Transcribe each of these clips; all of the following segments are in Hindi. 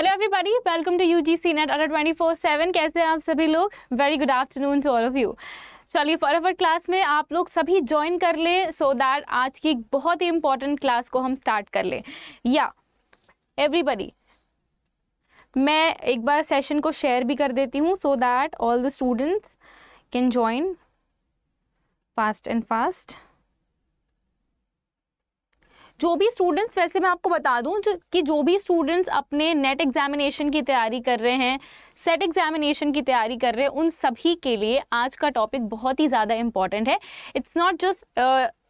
Hello everybody welcome to U G C NET Adda twenty four seven कैसे हैं आप सभी लोग very good afternoon to all of you चलिए फटाफट क्लास में आप लोग सभी ज्वाइन कर लें सो so दैट आज की बहुत ही इंपॉर्टेंट क्लास को हम स्टार्ट कर लें या एवरीबॉडी मैं एक बार सेशन को शेयर भी कर देती हूँ so that all the students can join fast and fast जो भी स्टूडेंट्स वैसे मैं आपको बता दूं जो कि जो भी स्टूडेंट्स अपने नेट एग्जामिनेशन की तैयारी कर रहे हैं सेट एग्जामिनेशन की तैयारी कर रहे हैं उन सभी के लिए आज का टॉपिक बहुत ही ज़्यादा इंपॉर्टेंट है it's not just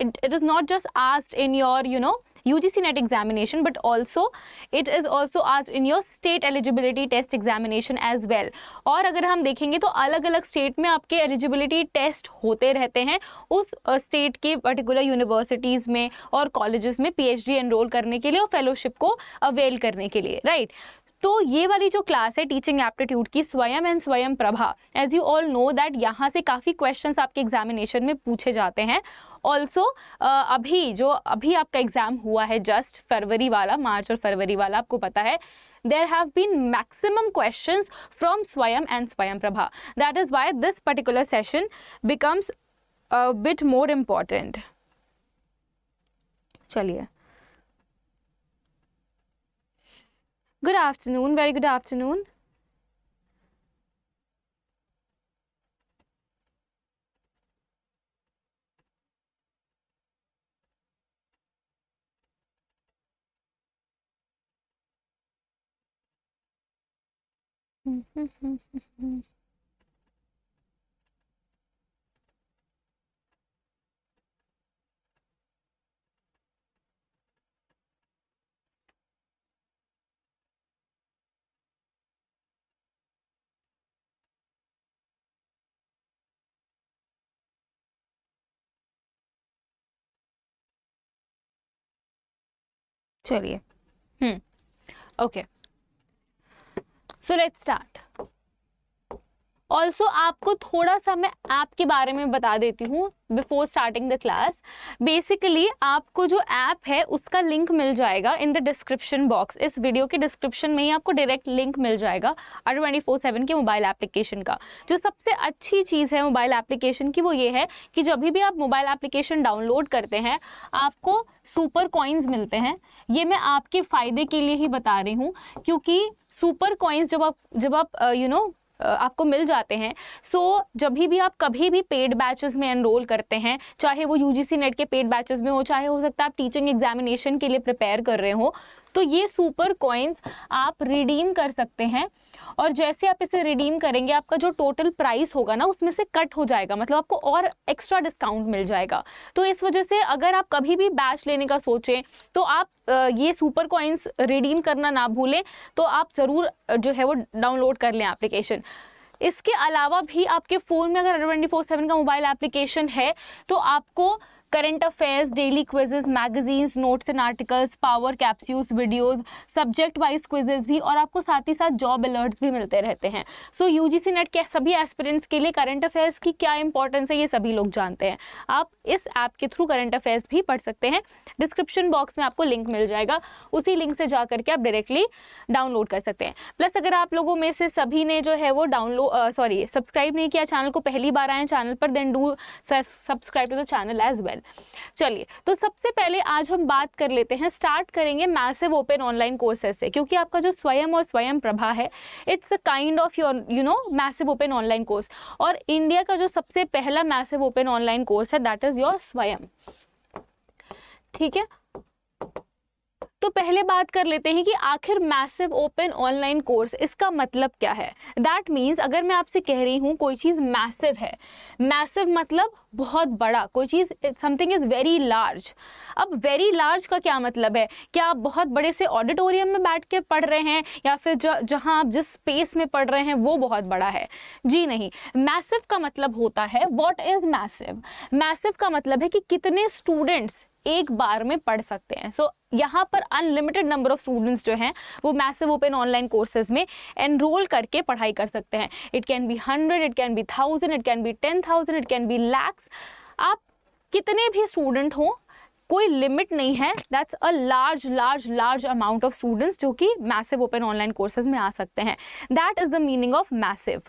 it is not just आस्ट in your you know UGC NET examination but also it is also asked in your state eligibility test examination as well और अगर हम देखेंगे तो अलग अलग स्टेट में आपके एलिजिबिलिटी टेस्ट होते रहते हैं उस स्टेट के पर्टिकुलर यूनिवर्सिटीज़ में और कॉलेजेस में पीएचडी एनरोल करने के लिए और फेलोशिप को अवेल करने के लिए राइट तो ये वाली जो क्लास है टीचिंग एप्टीट्यूड की Swayam and Swayam Prabha as you all know that यहाँ से काफ़ी क्वेश्चंस आपके एग्जामिनेशन में पूछे जाते हैं ऑल्सो अभी जो अभी आपका एग्ज़ाम हुआ है जस्ट फरवरी वाला मार्च और फरवरी वाला आपको पता है there have been maximum questions from Swayam and Swayam Prabha. That is why this particular session becomes a bit more important. चलिए Good afternoon, very good afternoon. चलिए hmm okay okay. So let's start. Also आपको थोड़ा सा मैं ऐप के बारे में बता देती हूँ before starting the class basically आपको जो ऐप है उसका लिंक मिल जाएगा इन द डिस्क्रिप्शन बॉक्स इस वीडियो के डिस्क्रिप्शन में ही आपको डायरेक्ट लिंक मिल जाएगा आर ट्वेंटी फोर सेवन के मोबाइल एप्लीकेशन का जो सबसे अच्छी चीज़ है मोबाइल एप्लीकेशन की वो ये है कि जब भी आप मोबाइल एप्लीकेशन डाउनलोड करते हैं आपको सुपर कॉइन्स मिलते हैं ये मैं आपके फ़ायदे के लिए ही बता रही हूँ क्योंकि सुपर कॉइन्स जब आप जब आप यू uh, नो आपको मिल जाते हैं सो so, जब भी आप कभी भी पेड बैचेस में एनरोल करते हैं चाहे वो यूजीसी नेट के पेड बैचेस में हो चाहे हो सकता है आप टीचिंग एग्जामिनेशन के लिए प्रिपेयर कर रहे हो तो ये सुपर कॉइन्स आप रिडीम कर सकते हैं और जैसे आप इसे रिडीम करेंगे आपका जो टोटल प्राइस होगा ना उसमें से कट हो जाएगा मतलब आपको और एक्स्ट्रा डिस्काउंट मिल जाएगा तो इस वजह से अगर आप कभी भी बैच लेने का सोचें तो आप ये सुपर कॉइन्स रिडीम करना ना भूलें तो आप ज़रूर जो है वो डाउनलोड कर लें एप्लीकेशन इसके अलावा भी आपके फ़ोन में अगर ट्वेंटी फोर सेवन का मोबाइल एप्लीकेशन है तो आपको current affairs daily quizzes magazines notes and articles power capsules videos subject wise quizzes भी और आपको साथ ही साथ जॉब अलर्ट्स भी मिलते रहते हैं so you G C net के सभी एस्पिरेंट्स के लिए करंट अफेयर्स की क्या इंपॉर्टेंस है ये सभी लोग जानते हैं आप इस ऐप के थ्रू करंट अफेयर्स भी पढ़ सकते हैं डिस्क्रिप्शन बॉक्स में आपको लिंक मिल जाएगा उसी लिंक से जा करके आप डायरेक्टली डाउनलोड कर सकते हैं प्लस अगर आप लोगों में से सभी ने जो है वो डाउनलोड सॉरी सब्सक्राइब नहीं किया चैनल को पहली बार आए चैनल पर then do subscribe to the channel as well seven चलिए तो सबसे पहले आज हम बात कर लेते हैं स्टार्ट करेंगे मैसिव ओपन ऑनलाइन कोर्सेज से क्योंकि आपका जो स्वयं और स्वयं प्रभा है it's a kind of your you know massive open online course और इंडिया का जो सबसे पहला मैसिव ओपन ऑनलाइन कोर्स है दैट इज़ योर स्वयं ठीक है तो पहले बात कर लेते हैं कि आखिर मैसिव ओपन ऑनलाइन कोर्स इसका मतलब क्या है दैट मीन्स अगर मैं आपसे कह रही हूँ कोई चीज़ मैसिव है मैसिव मतलब बहुत बड़ा कोई चीज़ समथिंग इज़ वेरी लार्ज अब वेरी लार्ज का क्या मतलब है क्या आप बहुत बड़े से ऑडिटोरियम में बैठ के पढ़ रहे हैं या फिर जहाँ आप जिस स्पेस में पढ़ रहे हैं वो बहुत बड़ा है जी नहीं मैसिव का मतलब होता है वॉट इज़ मैसिव मैसिव का मतलब है कि कितने स्टूडेंट्स एक बार में पढ़ सकते हैं सो so, यहाँ पर अनलिमिटेड नंबर ऑफ स्टूडेंट्स जो हैं वो मैसिव ओपन ऑनलाइन कोर्सेज में एनरोल करके पढ़ाई कर सकते हैं it can be hundred it can be thousand it can be ten thousand it can be lakhs आप कितने भी स्टूडेंट हों कोई लिमिट नहीं है that's a large large large amount of students जो कि मैसिव ओपन ऑनलाइन कोर्सेज में आ सकते हैं that is the meaning of massive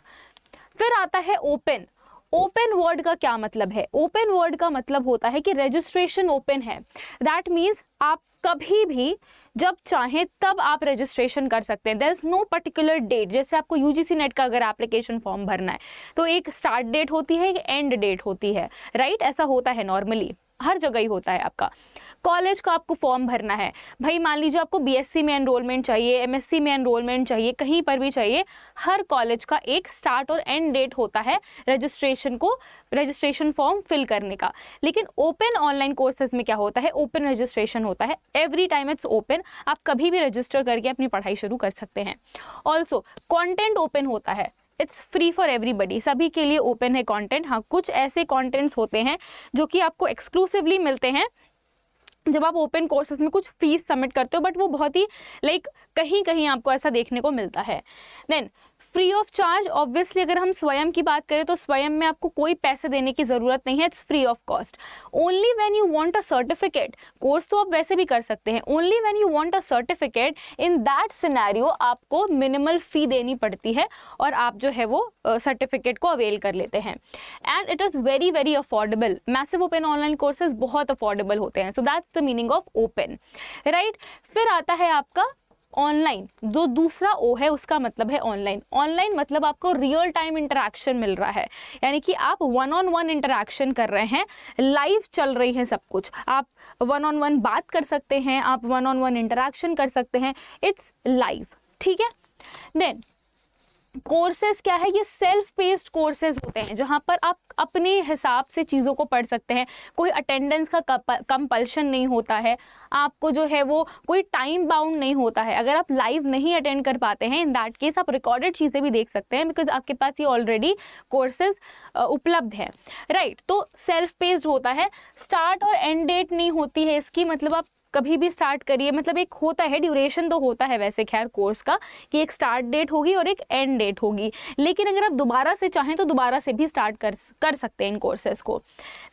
फिर आता है ओपन ओपन वर्ड का क्या मतलब है ओपन वर्ड का मतलब होता है कि रजिस्ट्रेशन ओपन है दैट मीन्स आप कभी भी जब चाहें तब आप रजिस्ट्रेशन कर सकते हैं there is no particular date जैसे आपको यू जी सी नेट का अगर एप्लीकेशन फॉर्म भरना है तो एक स्टार्ट डेट होती है एक एंड डेट होती है राइट right? ऐसा होता है नॉर्मली हर जगह ही होता है आपका कॉलेज का आपको फॉर्म भरना है भाई मान लीजिए आपको बीएससी में एनरोलमेंट चाहिए एमएससी में एनरोलमेंट चाहिए कहीं पर भी चाहिए हर कॉलेज का एक स्टार्ट और एंड डेट होता है रजिस्ट्रेशन को रजिस्ट्रेशन फॉर्म फिल करने का लेकिन ओपन ऑनलाइन कोर्सेज में क्या होता है ओपन रजिस्ट्रेशन होता है एवरी टाइम इट्स ओपन आप कभी भी रजिस्टर करके अपनी पढ़ाई शुरू कर सकते हैं ऑल्सो कॉन्टेंट ओपन होता है इट्स फ्री फॉर एवरीबडी सभी के लिए ओपन है कॉन्टेंट हाँ कुछ ऐसे कॉन्टेंट्स होते हैं जो कि आपको एक्सक्लूसिवली मिलते हैं जब आप ओपन कोर्सेज में कुछ फीस सबमिट करते हो बट वो बहुत ही लाइक like, कहीं कहीं आपको ऐसा देखने को मिलता है then free of charge obviously अगर हम स्वयं की बात करें तो स्वयं में आपको कोई पैसे देने की ज़रूरत नहीं है it's free of cost only when you want a certificate course तो आप वैसे भी कर सकते हैं only when you want a certificate in that scenario आपको मिनिमल फ़ी देनी पड़ती है और आप जो है वो सर्टिफिकेट uh, को अवेल कर लेते हैं and it is very very affordable massive open online courses बहुत अफोर्डेबल होते हैं so that's the meaning of open right फिर आता है आपका ऑनलाइन जो दूसरा ओ है उसका मतलब है ऑनलाइन ऑनलाइन मतलब आपको रियल टाइम इंटरेक्शन मिल रहा है यानी कि आप वन ऑन वन इंटरेक्शन कर रहे हैं लाइव चल रही है सब कुछ आप वन ऑन वन बात कर सकते हैं आप वन ऑन वन इंटरेक्शन कर सकते हैं इट्स लाइव ठीक है देन कोर्सेज क्या है ये सेल्फ पेस्ड कोर्सेज होते हैं जहाँ पर आप अपने हिसाब से चीज़ों को पढ़ सकते हैं कोई अटेंडेंस का कंपल्शन नहीं होता है आपको जो है वो कोई टाइम बाउंड नहीं होता है अगर आप लाइव नहीं अटेंड कर पाते हैं इन दैट केस आप रिकॉर्डेड चीज़ें भी देख सकते हैं बिकॉज आपके पास ये ऑलरेडी कोर्सेज उपलब्ध हैं राइट right, तो सेल्फ पेस्ड होता है स्टार्ट और एंड डेट नहीं होती है इसकी मतलब आप कभी भी स्टार्ट करिए मतलब एक होता है ड्यूरेशन तो होता है वैसे खैर कोर्स का कि एक स्टार्ट डेट होगी और एक एंड डेट होगी लेकिन अगर आप दोबारा से चाहें तो दोबारा से भी स्टार्ट कर कर सकते हैं इन कोर्सेज़ को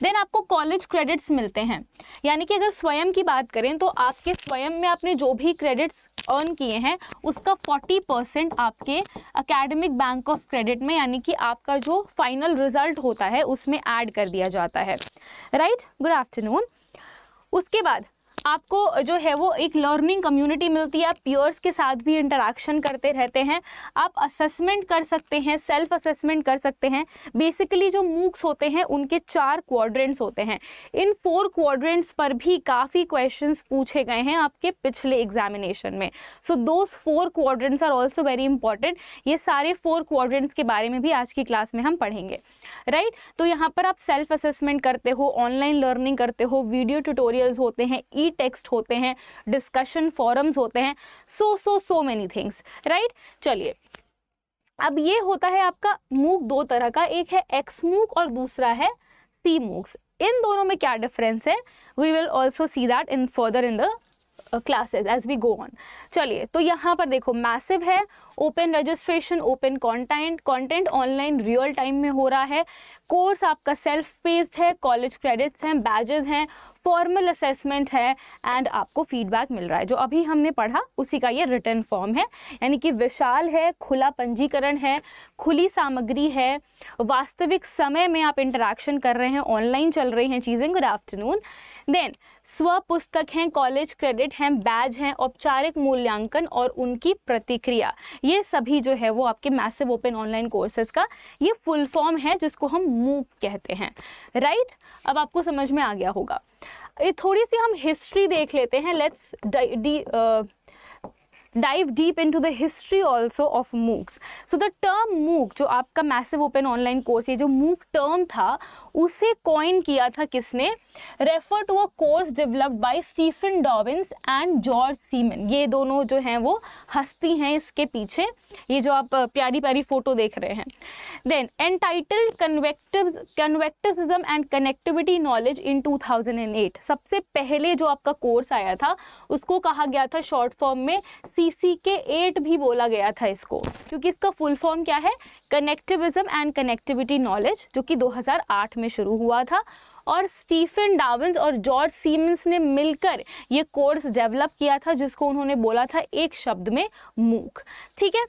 देन आपको कॉलेज क्रेडिट्स मिलते हैं यानी कि अगर स्वयं की बात करें तो आपके स्वयं में आपने जो भी क्रेडिट्स अर्न किए हैं उसका 40 परसेंट आपके अकेडमिक बैंक ऑफ क्रेडिट में यानी कि आपका जो फाइनल रिजल्ट होता है उसमें ऐड कर दिया जाता है राइट गुड आफ्टरनून उसके बाद आपको जो है वो एक लर्निंग कम्युनिटी मिलती है आप पीयर्स के साथ भी इंटरेक्शन करते रहते हैं आप असेसमेंट कर सकते हैं सेल्फ असेसमेंट कर सकते हैं बेसिकली जो मूक्स होते हैं उनके चार क्वाड्रेंट्स होते हैं इन फोर क्वाड्रेंट्स पर भी काफ़ी क्वेश्चन पूछे गए हैं आपके पिछले एग्जामिनेशन में सो दो four quadrants are also very important ये सारे फोर क्वाड्रेंट्स के बारे में भी आज की क्लास में हम पढ़ेंगे राइट right? तो यहाँ पर आप सेल्फ असेसमेंट करते हो ऑनलाइन लर्निंग करते हो वीडियो ट्यूटोरियल्स होते हैं ई फ्री टेक्स्ट होते हैं डिस्कशन फॉरम्स होते हैं so so so many things right चलिए अब ये होता है आपका मूक दो तरह का एक है एक्स मूक और दूसरा है सी मूक्स इन दोनों में क्या डिफरेंस है we will also see that in further in the classes as we go on चलिए तो यहाँ पर देखो मैसिव है open registration open content content online real time में हो रहा है कोर्स आपका सेल्फ पेस्ड है कॉलेज क्रेडिट्स हैं बैजेस हैं फॉर्मल असेसमेंट है एंड आपको फीडबैक मिल रहा है जो अभी हमने पढ़ा उसी का ये रिटर्न फॉर्म है यानी कि विशाल है खुला पंजीकरण है खुली सामग्री है वास्तविक समय में आप इंटरेक्शन कर रहे हैं ऑनलाइन चल रही हैं चीज़ें गुड आफ्टरनून देन स्व पुस्तक हैं कॉलेज क्रेडिट हैं बैज हैं औपचारिक मूल्यांकन और उनकी प्रतिक्रिया ये सभी जो है वो आपके मैसिव ओपन ऑनलाइन कोर्सेज का ये फुल फॉर्म है जिसको हम मुंह कहते हैं राइट अब आपको समझ में आ गया होगा ये थोड़ी सी हम हिस्ट्री देख लेते हैं लेट्स डी dive deep into the history also of MOOCs. So the term MOOC जो आपका massive open online course है जो MOOC term था उसे coin किया था किसने Refer to a course developed by Stephen Dobbins and George Seaman. ये दोनों जो हैं वो हस्ती हैं इसके पीछे ये जो आप प्यारी प्यारी फोटो देख रहे हैं Then entitled convective connectivism and connectivity knowledge in 2008 सबसे पहले जो आपका कोर्स आया था उसको कहा गया था शॉर्ट फॉर्म में सी के एट भी बोला गया था इसको क्योंकि इसका फुल फॉर्म क्या है कनेक्टिविज्म एंड कनेक्टिविटी नॉलेज जो कि 2008 में शुरू हुआ था और स्टीफन डाविंस और जॉर्ज सीमेंस ने मिलकर ये कोर्स डेवलप किया था जिसको उन्होंने बोला था एक शब्द में मूक ठीक है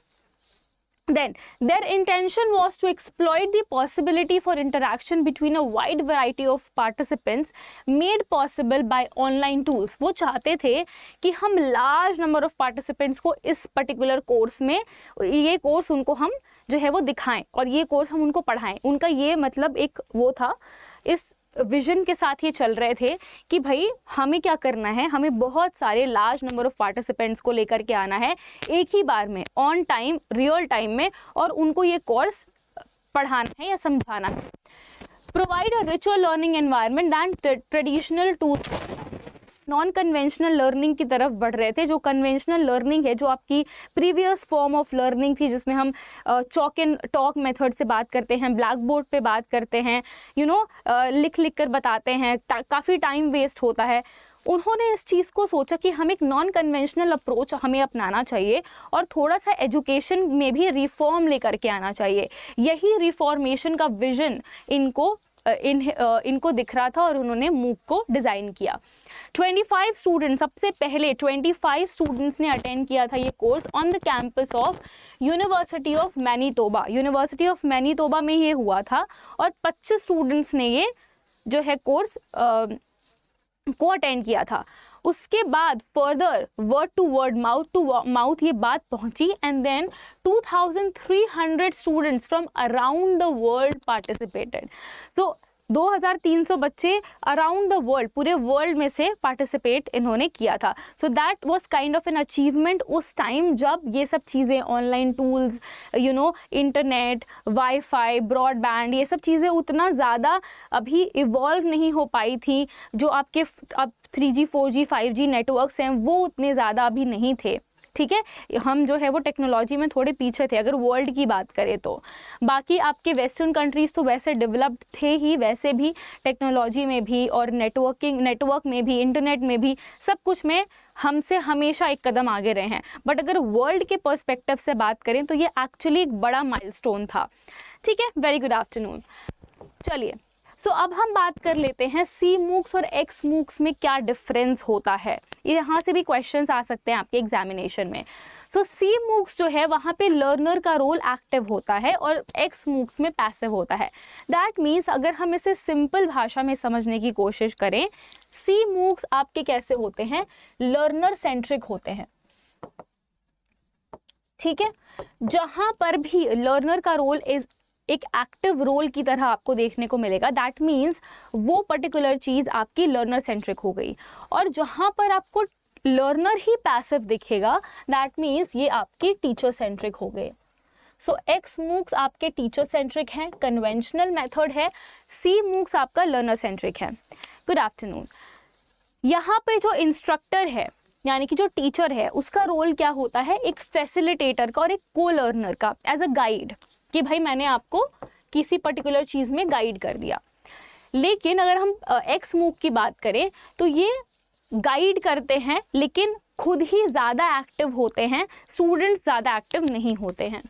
Then, their intention was to exploit the possibility for interaction between a wide variety of participants made possible by online tools. wo chahte the ki hum large number of participants ko is particular course mein ye course unko hum jo hai wo dikhaye aur ye course hum unko padhaye unka ye matlab ek wo tha is vision के साथ ही चल रहे थे कि भाई हमें क्या करना है हमें बहुत सारे लार्ज नंबर ऑफ पार्टिसिपेंट्स को लेकर के आना है एक ही बार में ऑन टाइम रियल टाइम में और उनको ये कोर्स पढ़ाना है या समझाना है provide a virtual learning environment than traditional tool non conventional learning की तरफ बढ़ रहे थे जो कन्वेंशनल लर्निंग है जो आपकी प्रीवियस फॉर्म ऑफ लर्निंग थी जिसमें हम चॉक एंड टॉक मेथड से बात करते हैं ब्लैक बोर्ड पर बात करते हैं यू you नो know, लिख लिख कर बताते हैं काफ़ी टाइम वेस्ट होता है उन्होंने इस चीज़ को सोचा कि हम एक नॉन कन्वेंशनल अप्रोच हमें अपनाना चाहिए और थोड़ा सा एजुकेशन में भी रिफॉर्म लेकर के आना चाहिए यही रिफॉर्मेशन का विजन इनको इन इनको दिख रहा था और उन्होंने मूक को डिज़ाइन किया 25 स्टूडेंट्स सबसे पहले 25 स्टूडेंट्स ने अटेंड किया था ये course on the campus of University of Manitoba University of Manitoba में ये हुआ था और 25 स्टूडेंट्स ने ये जो है कोर्स को अटेंड किया था उसके बाद further word to word mouth to mouth ये बात पहुंची and then 2300 students from around the world participated so 2300 बच्चे अराउंड द वर्ल्ड पूरे वर्ल्ड में से पार्टिसिपेट इन्होंने किया था so that was kind of an achievement उस टाइम जब ये सब चीज़ें online tools you know internet wifi broadband ये सब चीज़ें उतना ज़्यादा अभी इवॉल्व नहीं हो पाई थी जो आपके अब three G four G five G networks हैं वो उतने ज़्यादा अभी नहीं थे ठीक है हम जो है वो टेक्नोलॉजी में थोड़े पीछे थे अगर वर्ल्ड की बात करें तो बाकी आपके वेस्टर्न कंट्रीज़ तो वैसे डेवलप्ड थे ही वैसे भी टेक्नोलॉजी में भी और नेटवर्किंग नेटवर्क में भी इंटरनेट में भी सब कुछ में हमसे हमेशा एक कदम आगे रहे हैं बट अगर वर्ल्ड के पर्सपेक्टिव से बात करें तो ये एक्चुअली एक बड़ा माइलस्टोन था ठीक है वेरी गुड आफ्टरनून चलिए सो so, अब हम बात कर लेते हैं सी मूक्स और एक्स मूक्स में क्या डिफरेंस होता है यहाँ से भी क्वेश्चन आ सकते हैं आपके एग्जामिनेशन में सो सी मूक्स जो है वहाँ पे लर्नर का रोल एक्टिव होता है और एक्स मूक्स में पैसिव होता है दैट मीन्स अगर हम इसे सिंपल भाषा में समझने की कोशिश करें सी मूक्स आपके कैसे होते हैं लर्नर सेंट्रिक होते हैं ठीक है जहां पर भी लर्नर का रोल इज एक एक्टिव रोल की तरह आपको देखने को मिलेगा दैट मीन्स वो पर्टिकुलर चीज़ आपकी लर्नर सेंट्रिक हो गई और जहाँ पर आपको लर्नर ही पैसिव दिखेगा दैट मीन्स ये आपके टीचर सेंट्रिक हो गए सो एक्स मूक्स आपके टीचर सेंट्रिक हैं कन्वेंशनल मेथड है सी मूक्स आपका लर्नर सेंट्रिक है गुड आफ्टरनून यहाँ पे जो इंस्ट्रक्टर है यानी कि जो टीचर है उसका रोल क्या होता है एक फैसिलिटेटर का और एक को लर्नर का एज अ गाइड कि भाई मैंने आपको किसी पर्टिकुलर चीज़ में गाइड कर दिया लेकिन अगर हम एक्स मूव की बात करें तो ये गाइड करते हैं लेकिन खुद ही ज़्यादा एक्टिव होते हैं स्टूडेंट्स ज़्यादा एक्टिव नहीं होते हैं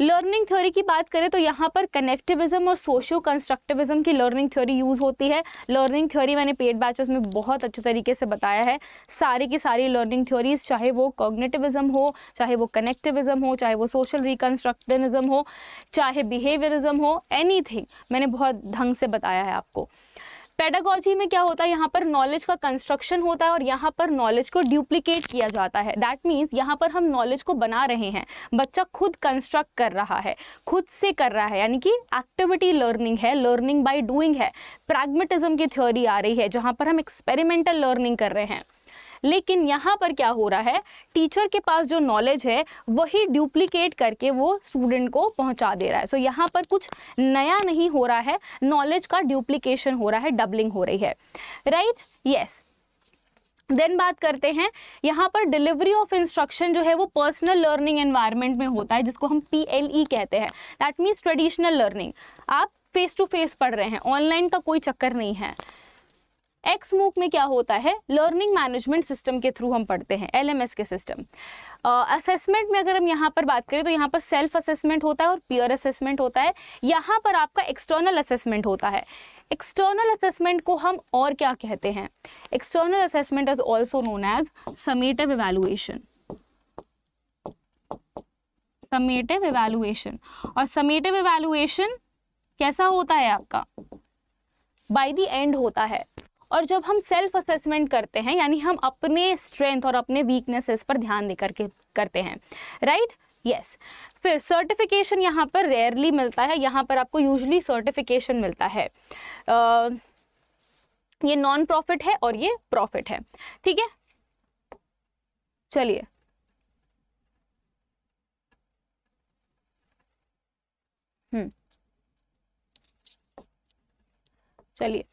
लर्निंग थ्योरी की बात करें तो यहाँ पर कनेक्टिविज्म और सोशो कंस्ट्रक्टिविज्म की लर्निंग थ्योरी यूज़ होती है लर्निंग थ्योरी मैंने पेड बैचेस में बहुत अच्छे तरीके से बताया है सारी की सारी लर्निंग थ्योरीज चाहे वो कॉग्नेटिविज्म हो चाहे वो कनेक्टिविज्म हो चाहे वो सोशल रिकन्स्ट्रक्टिविज्म हो चाहे बिहेवियरिज्म हो एनी मैंने बहुत ढंग से बताया है आपको पेडागोजी में क्या होता है यहाँ पर नॉलेज का कंस्ट्रक्शन होता है और यहाँ पर नॉलेज को ड्यूप्लीकेट किया जाता है दैट मीन्स यहाँ पर हम नॉलेज को बना रहे हैं बच्चा खुद कंस्ट्रक्ट कर रहा है खुद से कर रहा है यानी कि एक्टिविटी लर्निंग है लर्निंग बाई डूइंग है प्रैग्मेटिज्म की थ्योरी आ रही है जहाँ पर हम एक्सपेरिमेंटल लर्निंग कर रहे हैं लेकिन यहाँ पर क्या हो रहा है टीचर के पास जो नॉलेज है वही डुप्लीकेट करके वो स्टूडेंट को पहुँचा दे रहा है सो so, यहाँ पर कुछ नया नहीं हो रहा है नॉलेज का ड्यूप्लीकेशन हो रहा है डबलिंग हो रही है right right? Yes yes. Then बात करते हैं यहाँ पर डिलीवरी ऑफ इंस्ट्रक्शन जो है वो पर्सनल लर्निंग एनवायरनमेंट में होता है जिसको हम पी e कहते हैं दैट मीन्स ट्रेडिशनल लर्निंग आप फेस टू फेस पढ़ रहे हैं ऑनलाइन का कोई चक्कर नहीं है एक्स मूक में क्या होता है लर्निंग मैनेजमेंट सिस्टम के थ्रू हम पढ़ते हैं एल के सिस्टम असेसमेंट uh, में अगर हम यहाँ पर बात करें तो यहाँ पर सेल्फ असेसमेंट होता है और पीयर असेसमेंट होता है यहाँ पर आपका एक्सटर्नल असेसमेंट होता है एक्सटर्नल असेसमेंट को हम और क्या कहते हैं external assessment is also known as summative evaluation summative evaluation और समेटिव इवेलुएशन कैसा होता है आपका बाई द एंड होता है और जब हम सेल्फ असेसमेंट करते हैं यानी हम अपने स्ट्रेंथ और अपने वीकनेसेस पर ध्यान देकर के करते हैं राइट right? Yes yes. फिर सर्टिफिकेशन यहाँ पर रेयरली मिलता है यहाँ पर आपको यूजली सर्टिफिकेशन मिलता है ये नॉन प्रॉफिट है और ये प्रॉफिट है ठीक है चलिए हम्म। चलिए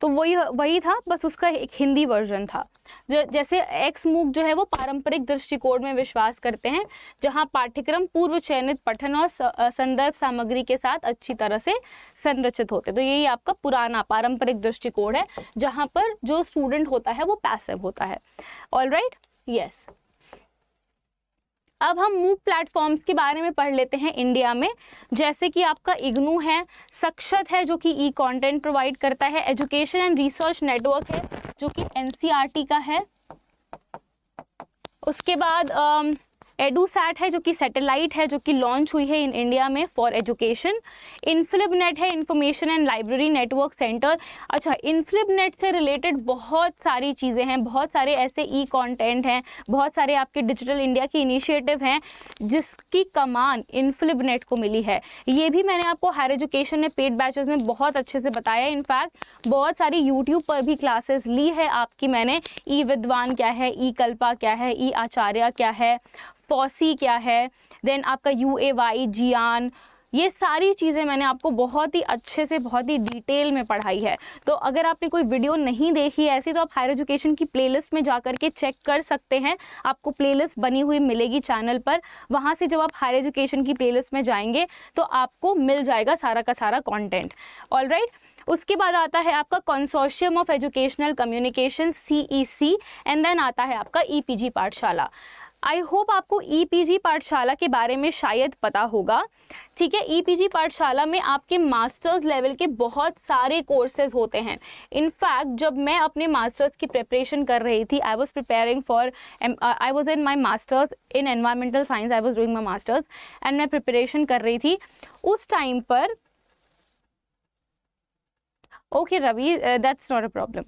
तो वही वही था बस उसका एक हिंदी वर्जन था जो जैसे एक्स मूक जो है वो पारंपरिक दृष्टिकोण में विश्वास करते हैं जहाँ पाठ्यक्रम पूर्व चयनित पठन और संदर्भ सामग्री के साथ अच्छी तरह से संरचित होते तो यही आपका पुराना पारंपरिक दृष्टिकोण है जहाँ पर जो स्टूडेंट होता है वो पैसिव होता है ऑल राइट यस अब हम मूव प्लेटफॉर्म्स के बारे में पढ़ लेते हैं इंडिया में जैसे कि आपका इग्नू है सक्षत है जो कि ई कंटेंट प्रोवाइड करता है एजुकेशन एंड रिसर्च नेटवर्क है जो कि एनसीईआरटी e का है उसके बाद एडूसैट है जो कि सैटेलाइट है जो कि लॉन्च हुई है इन इंडिया में फॉर एजुकेशन इनफ्लिप नेट है information and library network centre अच्छा इनफ्लिप नेट से रिलेटेड बहुत सारी चीज़ें हैं बहुत सारे ऐसे ई कॉन्टेंट हैं बहुत सारे आपके डिजिटल इंडिया के इनिशिएटिव हैं जिसकी कमान इनफ्लिप नेट को मिली है ये भी मैंने आपको हायर एजुकेशन में पेड बैचेज में बहुत अच्छे से बताया इनफैक्ट बहुत सारी यूट्यूब पर भी क्लासेस ली है आपकी मैंने ई विद्वान क्या है ई कल्पा क्या है ई आचार्य क्या है पॉसी क्या है देन आपका यू ए वाई जियान ये सारी चीज़ें मैंने आपको बहुत ही अच्छे से बहुत ही डिटेल में पढ़ाई है तो अगर आपने कोई वीडियो नहीं देखी ऐसी तो आप हायर एजुकेशन की प्लेलिस्ट में जा के चेक कर सकते हैं आपको प्लेलिस्ट बनी हुई मिलेगी चैनल पर वहाँ से जब आप हायर एजुकेशन की प्लेलिस्ट में जाएंगे तो आपको मिल जाएगा सारा का सारा कॉन्टेंट ऑल उसके बाद आता है आपका consortium of educational communication C and then आता है आपका e e Pathshala I hope आपको ईपीजी e पाठशाला के बारे में शायद पता होगा ठीक है ईपीजी e पाठशाला में आपके मास्टर्स लेवल के बहुत सारे कोर्सेज होते हैं इनफैक्ट जब मैं अपने मास्टर्स की प्रिपरेशन कर रही थी I was preparing for I was in my masters in environmental science I was doing my masters and मैं प्रिपरेशन कर रही थी उस टाइम पर okay Ravi that's not a problem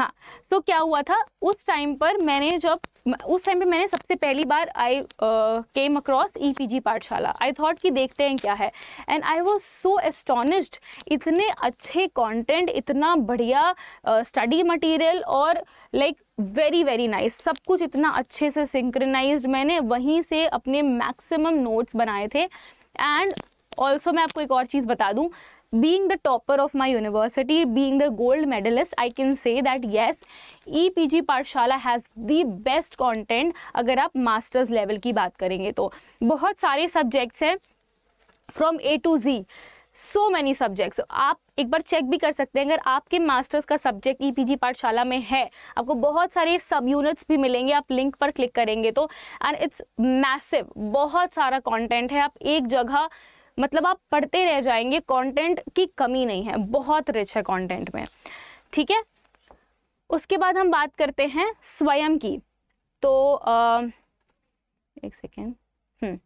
हाँ तो so, क्या हुआ था उस टाइम पर मैंने जब उस टाइम पे मैंने सबसे पहली बार आई came across E P G पाठशाला आई थॉट कि देखते हैं क्या है and I was so astonished इतने अच्छे कॉन्टेंट इतना बढ़िया स्टडी uh, मटीरियल और लाइक वेरी वेरी नाइस सब कुछ इतना अच्छे से सिंक्रनाइज मैंने वहीं से अपने मैक्सिमम नोट्स बनाए थे एंड ऑल्सो मैं आपको एक और चीज़ बता दूँ being the topper of my university, being the gold medalist, I can say that yes, EPG पाठशाला has the best content अगर आप masters level की बात करेंगे तो बहुत सारे subjects हैं from A to Z. So many subjects आप एक बार चेक भी कर सकते हैं अगर आपके मास्टर्स का सब्जेक्ट ई पी जी पाठशाला में है आपको बहुत सारे सब यूनिट्स भी मिलेंगे आप लिंक पर क्लिक करेंगे तो एंड इट्स मैसिव बहुत सारा कॉन्टेंट है आप एक जगह मतलब आप पढ़ते रह जाएंगे कंटेंट की कमी नहीं है बहुत रिच है कंटेंट में ठीक है उसके बाद हम बात करते हैं स्वयं की तो आ, एक सेकेंड हम्म।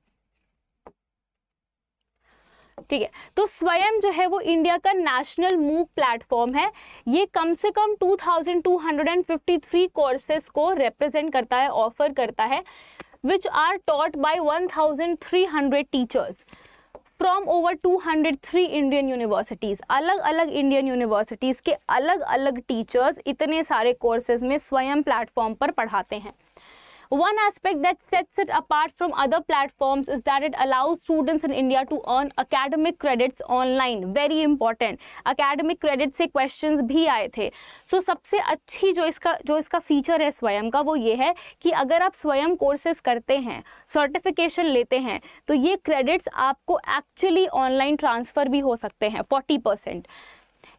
ठीक है तो स्वयं जो है वो इंडिया का नेशनल मूव प्लेटफॉर्म है ये कम से कम 2253 कोर्सेज को रिप्रेजेंट करता है ऑफर करता है which are taught by 1300 teachers from over 203 Indian universities अलग अलग इंडियन यूनिवर्सिटीज़ के अलग अलग टीचर्स इतने सारे कोर्सेज में स्वयं प्लेटफॉर्म पर पढ़ाते हैं One aspect that sets it apart from other platforms is that it allows students in India to earn academic credits online. Very important. Academic credits से questions भी आए थे so, सबसे अच्छी जो इसका जो इसका feature है स्वयं का वो ये है कि अगर आप स्वयं courses करते हैं certification लेते हैं तो ये credits आपको actually online transfer भी हो सकते हैं 40 percent.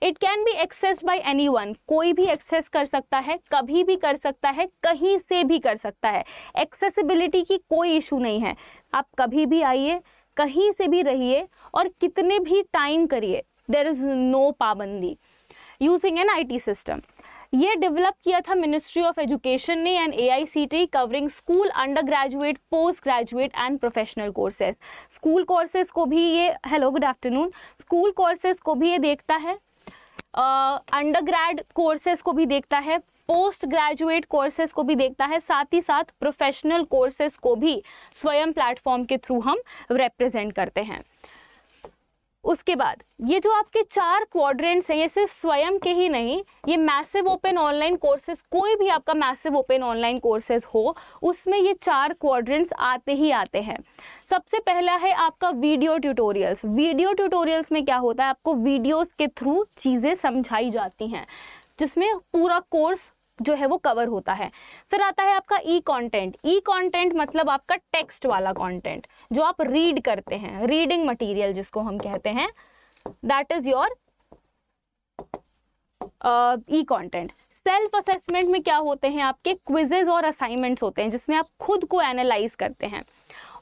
It can be accessed any one कोई भी एक्सेस कर सकता है कभी भी कर सकता है कहीं से भी कर सकता है एक्सेसिबिलिटी की कोई इशू नहीं है आप कभी भी आइए कहीं से भी रहिए और कितने भी टाइम करिए देर इज़ नो पाबंदी using an I T system ये डेवलप किया था मिनिस्ट्री ऑफ एजुकेशन ने and A I C T covering school undergraduate postgraduate and professional courses school courses को भी ये hello good afternoon school courses को भी ये देखता है अंडर कोर्सेज को भी देखता है पोस्ट ग्रेजुएट कोर्सेज को भी देखता है साथ ही साथ प्रोफेशनल कोर्सेज को भी स्वयं प्लेटफॉर्म के थ्रू हम रिप्रेजेंट करते हैं उसके बाद ये जो आपके चार क्वाड्रेंट्स हैं ये सिर्फ स्वयं के ही नहीं ये मैसिव ओपन ऑनलाइन कोर्सेज कोई भी आपका मैसिव ओपन ऑनलाइन कोर्सेज हो उसमें ये चार क्वाड्रेंट्स आते ही आते हैं सबसे पहला है आपका वीडियो ट्यूटोरियल्स वीडियो ट्यूटोरियल्स में क्या होता है आपको वीडियोज़ के थ्रू चीज़ें समझाई जाती हैं जिसमें पूरा कोर्स जो है वो कवर होता है फिर आता है आपका ई कंटेंट ई कंटेंट मतलब आपका टेक्स्ट वाला कंटेंट जो आप रीड करते हैं रीडिंग मटेरियल जिसको हम कहते हैं that is your e content self assessment में क्या होते हैं आपके क्विजेज और असाइनमेंट्स होते हैं जिसमें आप खुद को एनालाइज करते हैं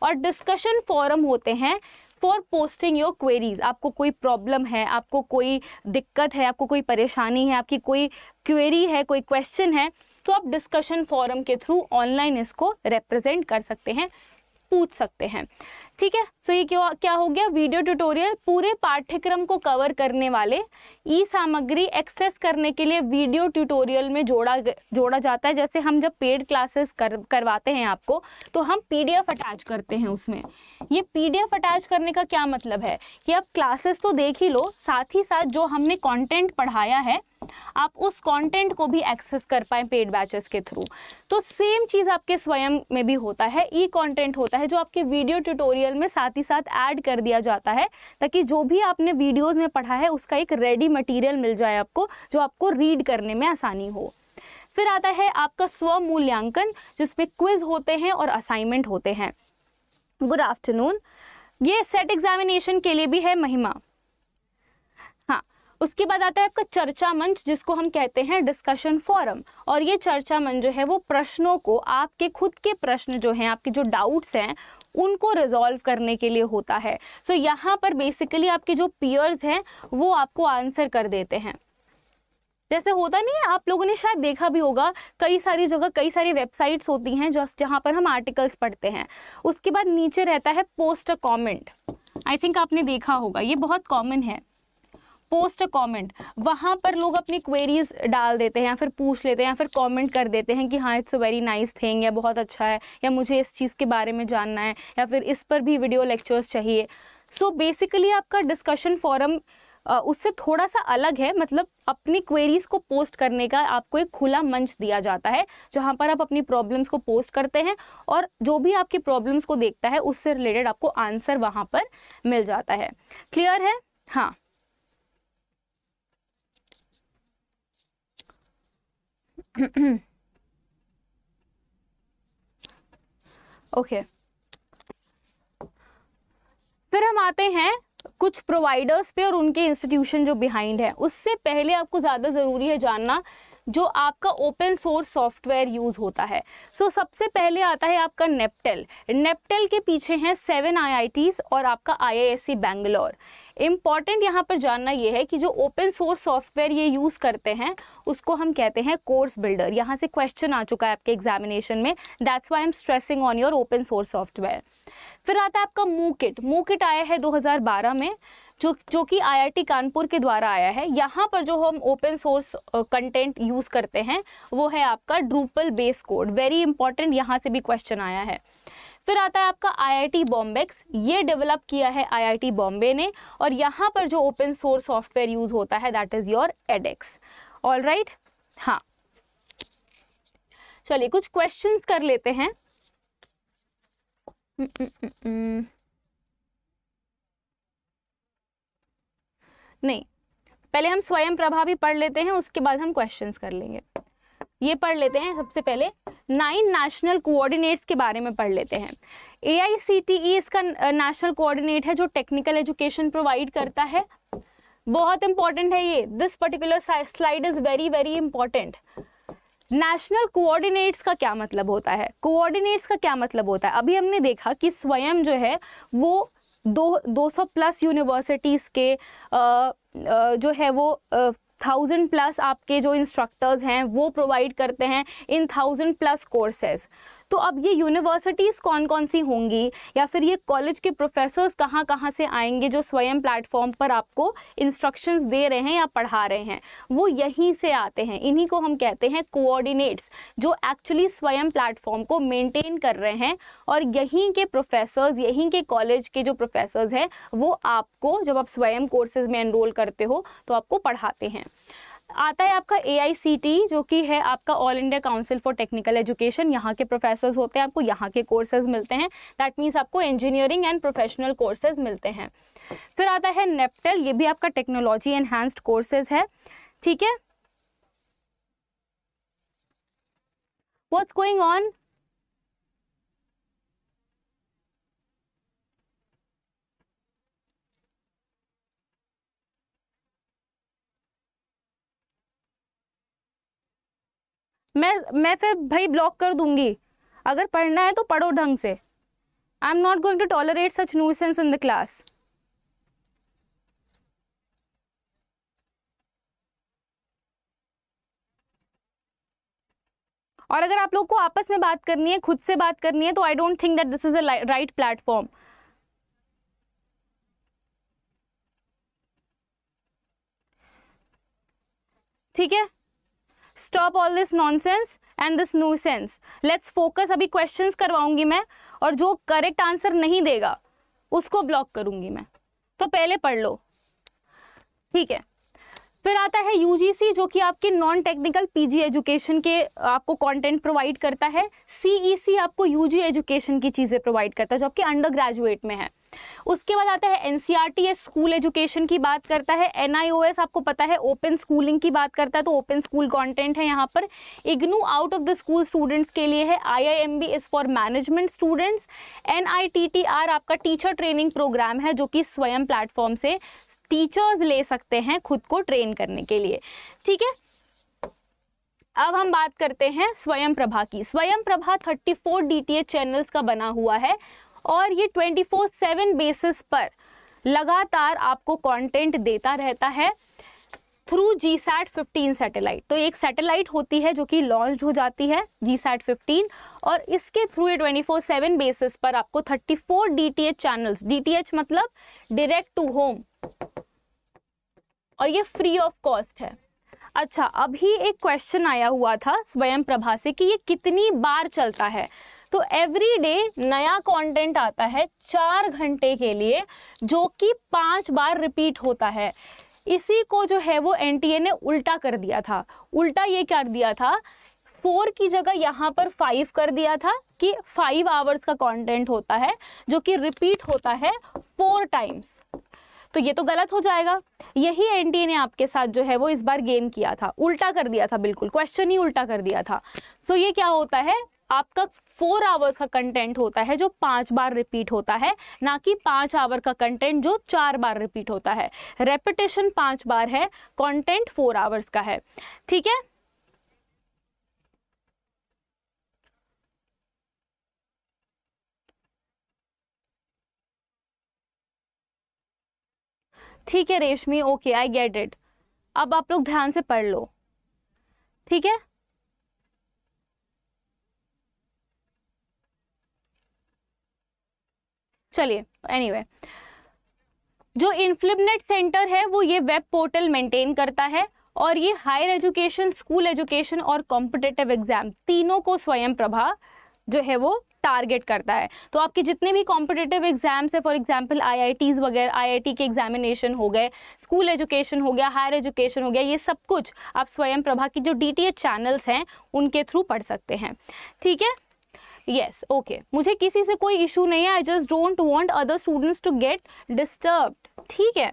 और डिस्कशन फोरम होते हैं फॉर पोस्टिंग योर क्वेरीज आपको कोई प्रॉब्लम है आपको कोई दिक्कत है आपको कोई परेशानी है आपकी कोई क्वेरी है कोई क्वेश्चन है तो आप डिस्कशन फॉरम के थ्रू ऑनलाइन इसको रिप्रेजेंट कर सकते हैं पूछ सकते हैं ठीक है सो ये क्या क्या हो गया वीडियो ट्यूटोरियल पूरे पाठ्यक्रम को कवर करने वाले ई सामग्री एक्सेस करने के लिए वीडियो ट्यूटोरियल में जोड़ा जोड़ा जाता है जैसे हम जब पेड क्लासेस कर करवाते हैं आपको तो हम पीडीएफ अटैच करते हैं उसमें ये पीडीएफ अटैच करने का क्या मतलब है कि आप क्लासेस तो देख ही लो साथ ही साथ जो हमने कॉन्टेंट पढ़ाया है आप उस कंटेंट को भी एक्सेस कर पाए पेड बैचेस के थ्रू तो सेम चीज़ आपके स्वयं में भी होता है ई कंटेंट होता है जो आपके वीडियो ट्यूटोरियल में साथ ही साथ ऐड कर दिया जाता है ताकि जो भी आपने वीडियोस में पढ़ा है उसका एक रेडी मटीरियल मिल जाए आपको जो आपको रीड करने में आसानी हो फिर आता है आपका स्व मूल्यांकन जिसमें क्विज होते हैं और असाइनमेंट होते हैं गुड आफ्टरनून ये सेट एग्जामिनेशन के लिए भी है महिमा उसके बाद आता है आपका चर्चा मंच जिसको हम कहते हैं डिस्कशन फोरम और ये चर्चा मंच जो है वो प्रश्नों को आपके खुद के प्रश्न जो हैं आपके जो डाउट्स हैं उनको रिजॉल्व करने के लिए होता है सो so, यहाँ पर बेसिकली आपके जो पीयर्स हैं वो आपको आंसर कर देते हैं जैसे होता नहीं है आप लोगों ने शायद देखा भी होगा कई सारी जगह कई सारी वेबसाइट्स होती हैं जो जहाँ पर हम आर्टिकल्स पढ़ते हैं उसके बाद नीचे रहता है post a comment I think आपने देखा होगा ये बहुत कॉमन है पोस्ट अ कॉमेंट वहाँ पर लोग अपनी क्वेरीज डाल देते हैं या फिर पूछ लेते हैं या फिर कॉमेंट कर देते हैं कि हाँ it's a very nice thing या बहुत अच्छा है या मुझे इस चीज़ के बारे में जानना है या फिर इस पर भी वीडियो लेक्चर्स चाहिए सो so बेसिकली आपका डिस्कशन फॉरम उससे थोड़ा सा अलग है मतलब अपनी क्वेरीज को पोस्ट करने का आपको एक खुला मंच दिया जाता है जहाँ पर आप अपनी प्रॉब्लम्स को पोस्ट करते हैं और जो भी आपकी प्रॉब्लम्स को देखता है उससे रिलेटेड आपको आंसर वहाँ पर मिल जाता है क्लियर है हाँ ओके फिर हम आते हैं कुछ प्रोवाइडर्स पे और उनके इंस्टीट्यूशन जो बिहाइंड है उससे पहले आपको ज़्यादा ज़रूरी है जानना जो आपका ओपन सोर्स सॉफ्टवेयर यूज़ होता है सो so, सबसे पहले आता है आपका नेपटेल नेपटेल के पीछे हैं सेवन आईआईटीज़ और आपका आईआईएससी बैंगलोर इम्पॉर्टेंट यहाँ पर जानना ये है कि जो ओपन सोर्स सॉफ्टवेयर ये यूज़ करते हैं उसको हम कहते हैं कोर्स बिल्डर यहाँ से क्वेश्चन आ चुका है आपके एग्जामिनेशन में that's why am stressing on your open source software फिर आता है आपका मूकिट मूकिट आया है 2012 में जो जो कि आईआईटी कानपुर के द्वारा आया है यहाँ पर जो हम ओपन सोर्स कंटेंट यूज़ करते हैं वो है आपका Drupal base code very important यहाँ से भी क्वेश्चन आया है फिर आता है आपका आईआईटी बॉम्बेक्स ये डेवलप किया है आईआईटी बॉम्बे ने और यहाँ पर जो ओपन सोर्स सॉफ्टवेयर यूज होता है that is your edX all right हाँ चलिए कुछ क्वेश्चन कर लेते हैं हम्म, हम्म, हम्म, नहीं पहले हम स्वयं प्रभावी पढ़ लेते हैं उसके बाद हम क्वेश्चंस कर लेंगे ये पढ़ लेते हैं सबसे पहले नाइन नेशनल कोऑर्डिनेट्स के बारे में पढ़ लेते हैं ए आई सी टी ई इसका नेशनल कोऑर्डिनेट है जो टेक्निकल एजुकेशन प्रोवाइड करता है बहुत इंपॉर्टेंट है ये this particular slide is very very important national coordinates का क्या मतलब होता है कोऑर्डिनेट्स का क्या मतलब होता है अभी हमने देखा कि स्वयं जो है वो दो दो सौ प्लस यूनिवर्सिटीज़ के आ, आ, जो है वो आ, थाउजेंड प्लस आपके जो इंस्ट्रक्टर्स हैं वो प्रोवाइड करते हैं इन थाउजेंड प्लस कोर्सेज तो अब ये यूनिवर्सिटीज़ कौन कौन सी होंगी या फिर ये कॉलेज के प्रोफेसर्स कहाँ कहाँ से आएंगे जो स्वयं प्लेटफॉर्म पर आपको इंस्ट्रक्शंस दे रहे हैं या पढ़ा रहे हैं वो यहीं से आते हैं इन्हीं को हम कहते हैं कोऑर्डिनेट्स जो एक्चुअली स्वयं प्लेटफॉर्म को मेंटेन कर रहे हैं और यहीं के प्रोफेसर्स यहीं के कॉलेज के जो प्रोफेसर्स हैं वो आपको जब आप स्वयं कोर्सेज में एनरोल करते हो तो आपको पढ़ाते हैं आता है आपका ए जो कि है आपका all India council for technical education यहाँ के प्रोफेसर्स होते हैं आपको यहाँ के कोर्सेज मिलते हैं दैट मीन्स आपको इंजीनियरिंग एंड प्रोफेशनल कोर्सेज मिलते हैं फिर आता है नेपटल ये भी आपका टेक्नोलॉजी एनहेंस्ड कोर्सेज है ठीक है वॉट्स गोइंग ऑन मैं मैं फिर भाई ब्लॉक कर दूंगी अगर पढ़ना है तो पढ़ो ढंग से I am not going to tolerate such nuisance in the class और अगर आप लोग को आपस में बात करनी है खुद से बात करनी है तो I don't think that this is a right platform ठीक है stop all this nonsense and this sense let's focus अभी क्वेश्चंस करवाऊंगी मैं और जो करेक्ट आंसर नहीं देगा उसको ब्लॉक करूंगी मैं तो पहले पढ़ लो ठीक है फिर आता है यूजीसी जो कि आपके नॉन टेक्निकल पीजी एजुकेशन के आपको कंटेंट प्रोवाइड करता है सीईसी e आपको यूजी एजुकेशन की चीज़ें प्रोवाइड करता है जो आपके अंडर ग्रेजुएट में है उसके बाद आता है एन स्कूल एजुकेशन की बात करता है एन आपको पता है ओपन स्कूलिंग की बात करता है तो ओपन स्कूल कंटेंट है यहाँ पर IGNOU out of the school students के लिए है I I M B is for management students एन आपका टीचर ट्रेनिंग प्रोग्राम है जो कि स्वयं प्लेटफॉर्म से टीचर्स ले सकते हैं खुद को ट्रेन करने के लिए ठीक है अब हम बात करते हैं स्वयं प्रभा की स्वयं प्रभा 34 फोर चैनल्स का बना हुआ है और ये 24/7 बेसिस पर लगातार आपको कंटेंट देता रहता है through GSAT fifteen satellite तो एक सैटेलाइट होती है जो कि लॉन्च हो जाती है जी सैट फिफ्टीन और इसके थ्रू ये ट्वेंटी फोर सेवन बेसिस पर आपको thirty four D T H channels D T H मतलब डिरेक्ट टू होम और ये फ्री ऑफ कॉस्ट है अच्छा अभी एक क्वेश्चन आया हुआ था स्वयं प्रभा से कि ये कितनी बार चलता है तो एवरी डे नया कंटेंट आता है चार घंटे के लिए जो कि पांच बार रिपीट होता है इसी को जो है वो एन ने उल्टा कर दिया था उल्टा ये कर दिया था फोर की जगह यहाँ पर फाइव कर दिया था कि फाइव आवर्स का कंटेंट होता है जो कि रिपीट होता है फोर टाइम्स तो ये तो गलत हो जाएगा यही एन ने आपके साथ जो है वो इस बार गेम किया था उल्टा कर दिया था बिल्कुल क्वेश्चन ही उल्टा कर दिया था सो so ये क्या होता है आपका फोर आवर्स का कंटेंट होता है जो पांच बार रिपीट होता है ना कि पांच आवर का कंटेंट जो चार बार रिपीट होता है रेपिटेशन पांच बार है कंटेंट फोर आवर्स का है ठीक है ठीक है रेशमी ओके आई गेट इट अब आप लोग ध्यान से पढ़ लो ठीक है चलिए एनीवे anyway, जो इन्फ्लिबनेट सेंटर है वो ये वेब पोर्टल मेंटेन करता है और ये हायर एजुकेशन स्कूल एजुकेशन और कॉम्पिटेटिव एग्जाम तीनों को स्वयं प्रभा जो है वो टारगेट करता है तो आपके जितने भी कॉम्पिटेटिव एग्जाम्स हैं फॉर एग्जाम्पल आई वगैरह आई के एग्जामिनेशन हो गए स्कूल एजुकेशन हो गया हायर एजुकेशन हो गया ये सब कुछ आप स्वयं प्रभा की जो डी चैनल्स हैं उनके थ्रू पढ़ सकते हैं ठीक है यस ओके मुझे किसी से कोई इशू नहीं है I just don't want other students to get disturb ठीक है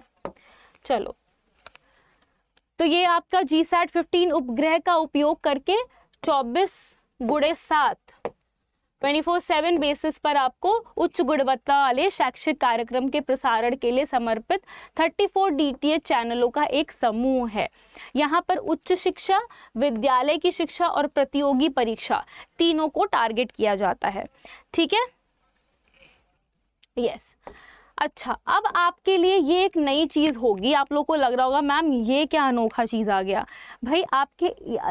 चलो तो ये आपका जी सैट फिफ्टीन उपग्रह का उपयोग करके चौबीस गुड़े सात ट्वेंटी फोर सेवन बेसिस पर आपको उच्च गुणवत्ता वाले शैक्षिक कार्यक्रम के प्रसारण के लिए समर्पित थर्टी फोर डी चैनलों का एक समूह है यहाँ पर उच्च शिक्षा विद्यालय की शिक्षा और प्रतियोगी परीक्षा तीनों को टारगेट किया जाता है ठीक है यस yes. अच्छा अब आपके लिए ये एक नई चीज़ होगी आप लोग को लग रहा होगा मैम ये क्या अनोखा चीज़ आ गया भाई आपके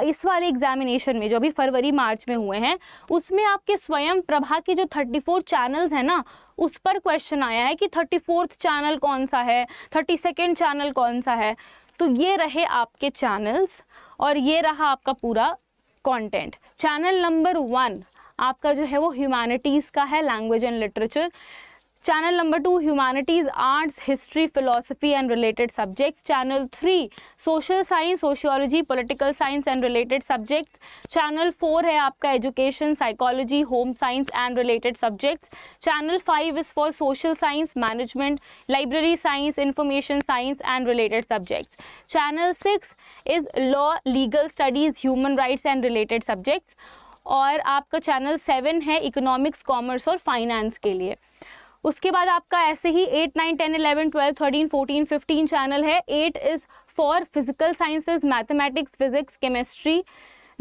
इस वाले एग्जामिनेशन में जो अभी फरवरी मार्च में हुए हैं उसमें आपके स्वयं प्रभा के जो 34 चैनल्स हैं ना उस पर क्वेश्चन आया है कि थर्टी फोर्थ चैनल कौन सा है थर्टी सेकेंड चैनल कौन सा है तो ये रहे आपके चैनल्स और ये रहा आपका पूरा कॉन्टेंट चैनल नंबर वन आपका जो है वो ह्यूमैनिटीज़ का है language and literature channel number two humanities arts history philosophy and related subjects channel three social science sociology political science and related subject channel four है आपका education psychology home science and related subjects channel five is for social science management library science information science and related subject channel six is law legal studies human rights and related subject और आपका चैनल सेवन है इकोनॉमिक्स कॉमर्स और फाइनेंस के लिए उसके बाद आपका ऐसे ही eight nine ten eleven twelve thirteen fourteen fifteen channel है eight is for physical sciences mathematics physics chemistry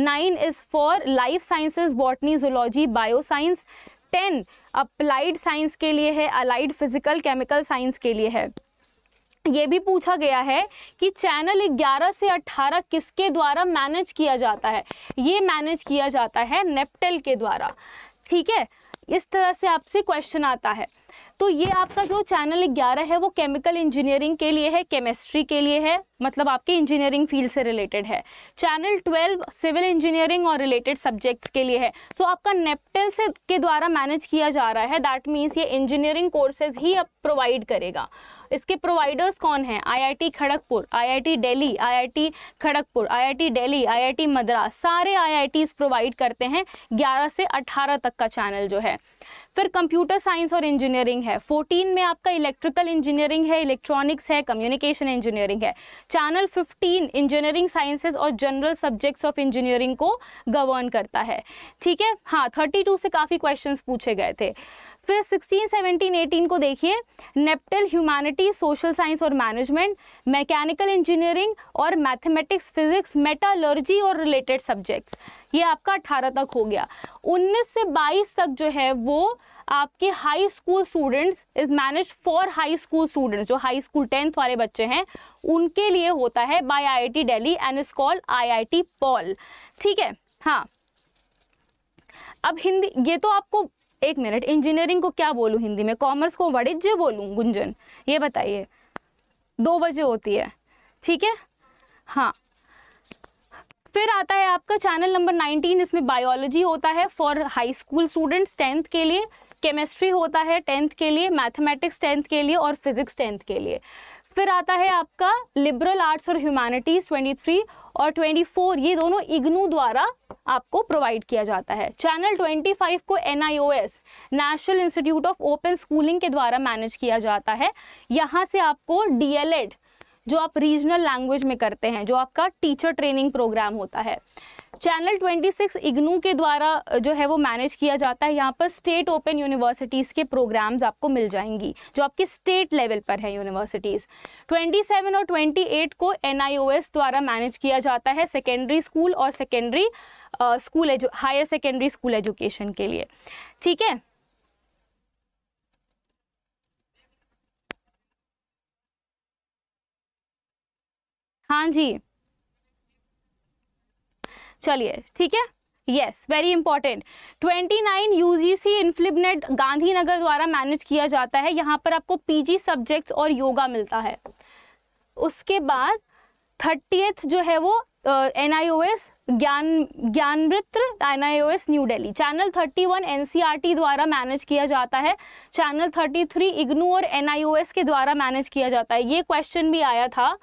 nine is for life sciences botany zoology bio science ten applied science के लिए है अलाइड फिजिकल केमिकल साइंस के लिए है ये भी पूछा गया है कि चैनल 11 से 18 किसके द्वारा मैनेज किया जाता है ये मैनेज किया जाता है नेपटेल के द्वारा ठीक है इस तरह से आपसे क्वेश्चन आता है तो ये आपका जो चैनल ग्यारह है वो केमिकल इंजीनियरिंग के लिए है केमिस्ट्री के लिए है मतलब आपके इंजीनियरिंग फील्ड से रिलेटेड है चैनल ट्वेल्व सिविल इंजीनियरिंग और रिलेटेड सब्जेक्ट्स के लिए है सो so, आपका नेपटेल से के द्वारा मैनेज किया जा रहा है दैट मीन्स ये इंजीनियरिंग कोर्सेज ही अब प्रोवाइड करेगा इसके प्रोवाइडर्स कौन हैं IIT Kharagpur IIT Delhi IIT Kharagpur IIT Delhi IIT Madras सारे आईआईटीज प्रोवाइड करते हैं 11 से 18 तक का चैनल जो है फिर कंप्यूटर साइंस और इंजीनियरिंग है 14 में आपका इलेक्ट्रिकल इंजीनियरिंग है इलेक्ट्रॉनिक्स है कम्युनिकेशन इंजीनियरिंग है चैनल 15 इंजीनियरिंग साइंसेज और जनरल सब्जेक्ट्स ऑफ इंजीनियरिंग को गवर्न करता है ठीक है हाँ 32 से काफ़ी क्वेश्चंस पूछे गए थे फिर 16, 17, 18 को देखिए नेपटल ह्यूमैनिटी सोशल साइंस और मैनेजमेंट मैकेनिकल इंजीनियरिंग और मैथमेटिक्स फिजिक्स मेटालर्जी और रिलेटेड सब्जेक्ट्स ये आपका अठारह तक हो गया उन्नीस से बाईस तक जो है वो आपके high school students is manage for high school students जो हाई स्कूल टेंथ वाले बच्चे हैं उनके लिए होता है by IIT Delhi and is called IIT PAL ठीक है हाँ अब हिंदी ये तो आपको एक मिनट इंजीनियरिंग को क्या बोलूँ हिंदी में कॉमर्स को वाणिज्य बोलूँ गुंजन ये बताइए दो बजे होती है ठीक है हाँ फिर आता है आपका चैनल नंबर 19 इसमें बायोलॉजी होता है for high school students tenth के लिए केमिस्ट्री होता है टेंथ के लिए मैथमेटिक्स टेंथ के लिए और फिजिक्स टेंथ के लिए फिर आता है आपका लिबरल आर्ट्स और ह्यूमैनिटीज़ 23 और 24 ये दोनों इग्नू द्वारा आपको प्रोवाइड किया जाता है चैनल 25 को N national institute of open schooling के द्वारा मैनेज किया जाता है यहाँ से आपको डी जो आप रीजनल लैंग्वेज में करते हैं जो आपका टीचर ट्रेनिंग प्रोग्राम होता है चैनल 26 इग्नू के द्वारा जो है वो मैनेज किया जाता है यहाँ पर स्टेट ओपन यूनिवर्सिटीज़ के प्रोग्राम्स आपको मिल जाएंगी जो आपके स्टेट लेवल पर है यूनिवर्सिटीज़ 27 और 28 को एन द्वारा मैनेज किया जाता है सेकेंडरी स्कूल और secondary school higher secondary school education के लिए ठीक है हाँ जी चलिए ठीक है yes very important 29 UGC INFLIBNET Gandhinagar द्वारा मैनेज किया जाता है यहाँ पर आपको पीजी सब्जेक्ट्स और योगा मिलता है उसके बाद थर्टियथ जो है वो N I O S Gyan ज्ञानवृत्र N I O S New Delhi channel thirty one N C R T द्वारा मैनेज किया जाता है चैनल थर्टी थ्री इग्नू और एन आई ओ एस के द्वारा मैनेज किया जाता है ये क्वेश्चन भी आया था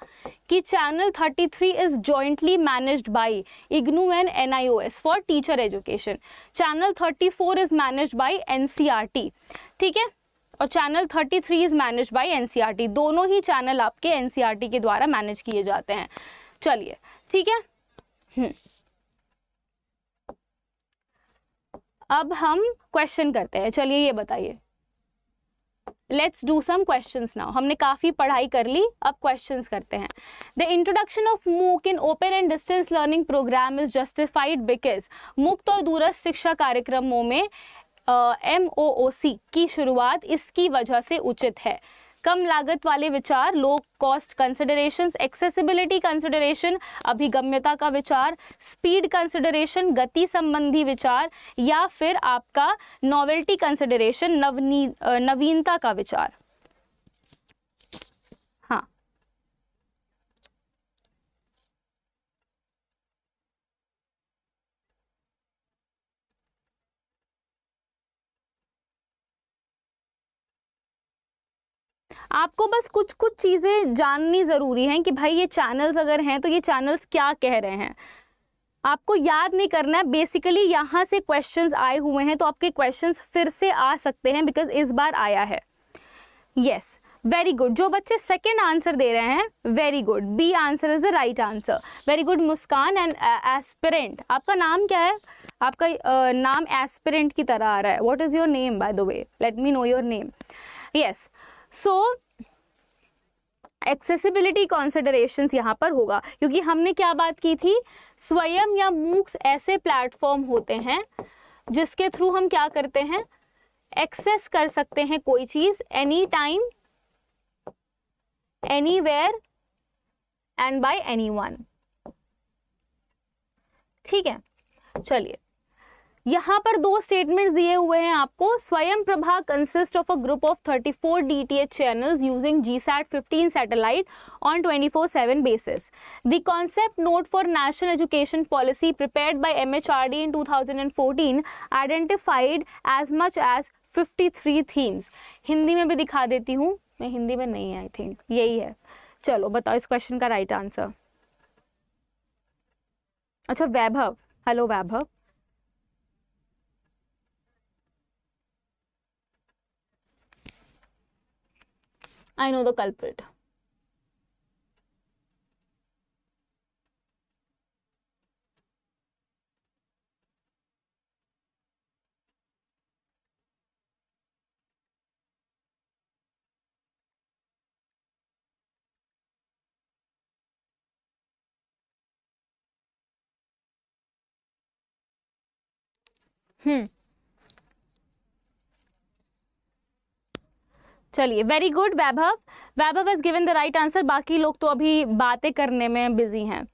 कि channel thirty three is jointly managed by IGNOU and N I O S for teacher education channel thirty four is manage by N C R T ठीक है और channel thirty three is manage R T दोनों ही चैनल आपके एन सी आर टी के द्वारा मैनेज किए जाते हैं चलिए ठीक है हम्म। अब हम क्वेश्चन करते हैं चलिए ये बताइए let's do some question now हमने काफ़ी पढ़ाई कर ली अब क्वेश्चन करते हैं the introduction of MOOC in open and distance learning program is justified because मुक्त और दूरस्थ शिक्षा कार्यक्रमों में एम ओ ओ सी की शुरुआत इसकी वजह से उचित है कम लागत वाले विचार low cost consideration accessibility consideration अभिगम्यता का विचार स्पीड कंसिडरेशन गति संबंधी विचार या फिर आपका नॉवेल्टी कंसिडरेशन नवनी नवीनता का विचार आपको बस कुछ कुछ चीज़ें जाननी ज़रूरी हैं कि भाई ये चैनल्स अगर हैं तो ये चैनल्स क्या कह रहे हैं आपको याद नहीं करना है बेसिकली यहाँ से क्वेश्चंस आए हुए हैं तो आपके क्वेश्चंस फिर से आ सकते हैं बिकॉज इस बार आया है यस वेरी गुड जो बच्चे सेकेंड आंसर दे रहे हैं very good B answer is the right answer very good Muskan and aspirant uh, आपका नाम क्या है आपका uh, नाम एस्पिरेंट की तरह आ रहा है what is your name by the way let me know your name yes so accessibility consideration यहाँ पर होगा क्योंकि हमने क्या बात की थी स्वयं या मूक्स ऐसे प्लेटफॉर्म होते हैं जिसके थ्रू हम क्या करते हैं एक्सेस कर सकते हैं कोई चीज anytime anywhere and by anyone ठीक है चलिए यहाँ पर दो स्टेटमेंट्स दिए हुए हैं आपको Swayam Prabha consist of a group of 34 four D T H channel using GSAT fifteen satellite on twenty four seven basis the concept note for national education policy prepare by M H R D in two thousand and fourteen identified as much as fifty three themes Hindi में भी दिखा देती हूँ मैं हिंदी में नहीं आई थिंक यही है चलो बताओ इस क्वेश्चन का राइट right आंसर अच्छा Vaibhav hello Vaibhav I know the culprit. Hmm. चलिए very good Vaibhav Vaibhav is given the right answer बाकी लोग तो अभी बातें करने में बिजी हैं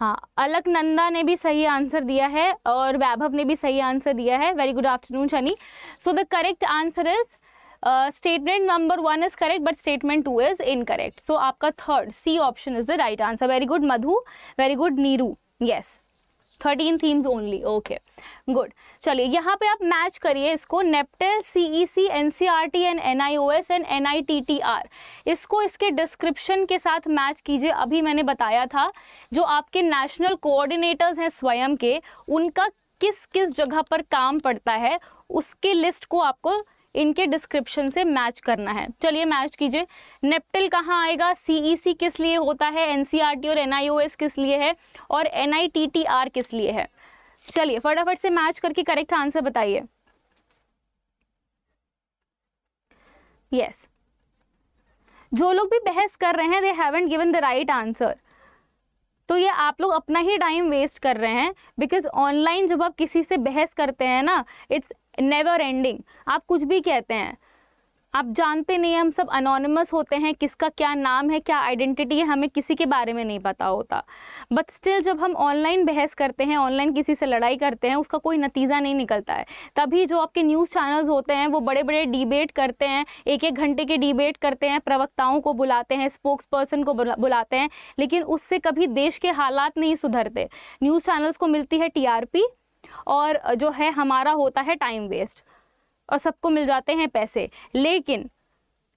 हाँ अलक नंदा ने भी सही आंसर दिया है और वैभव ने भी सही आंसर दिया है very good afternoon Shani so the correct answer is statement number one is correct but statement two is incorrect so आपका third C option is the right answer very good Madhu very good Neeru yes thirteen themes only okay good चलिए यहाँ पे आप मैच करिए इसको NPTEL C E C N C R T and N I O S and N I T T are इसको इसके डिस्क्रिप्शन के साथ मैच कीजिए अभी मैंने बताया था जो आपके नेशनल कोऑर्डिनेटर्स हैं स्वयं के उनका किस किस जगह पर काम पड़ता है उसके लिस्ट को आपको इनके डिस्क्रिप्शन से मैच करना है चलिए मैच कीजिए नेप्टिल कहाँ आएगा सी e किस लिए होता है एन e और एन किस लिए है और एन किस लिए है चलिए फटाफट से मैच करके करेक्ट आंसर बताइए यस yes. जो लोग भी बहस कर रहे हैं they haven't given the right answer तो ये आप लोग अपना ही टाइम वेस्ट कर रहे हैं बिकॉज ऑनलाइन जब आप किसी से बहस करते हैं ना इट्स नेवर एंडिंग आप कुछ भी कहते हैं आप जानते नहीं हम सब अनोनमस होते हैं किसका क्या नाम है क्या आइडेंटिटी है हमें किसी के बारे में नहीं पता होता बट स्टिल जब हम ऑनलाइन बहस करते हैं ऑनलाइन किसी से लड़ाई करते हैं उसका कोई नतीजा नहीं निकलता है तभी जो आपके न्यूज़ चैनल्स होते हैं वो बड़े बड़े डिबेट करते हैं एक एक घंटे के डिबेट करते हैं प्रवक्ताओं को बुलाते हैं स्पोक्स पर्सन को बुलाते हैं लेकिन उससे कभी देश के हालात नहीं सुधरते न्यूज़ चैनल्स को मिलती है टी और जो है हमारा होता है टाइम वेस्ट और सबको मिल जाते हैं पैसे लेकिन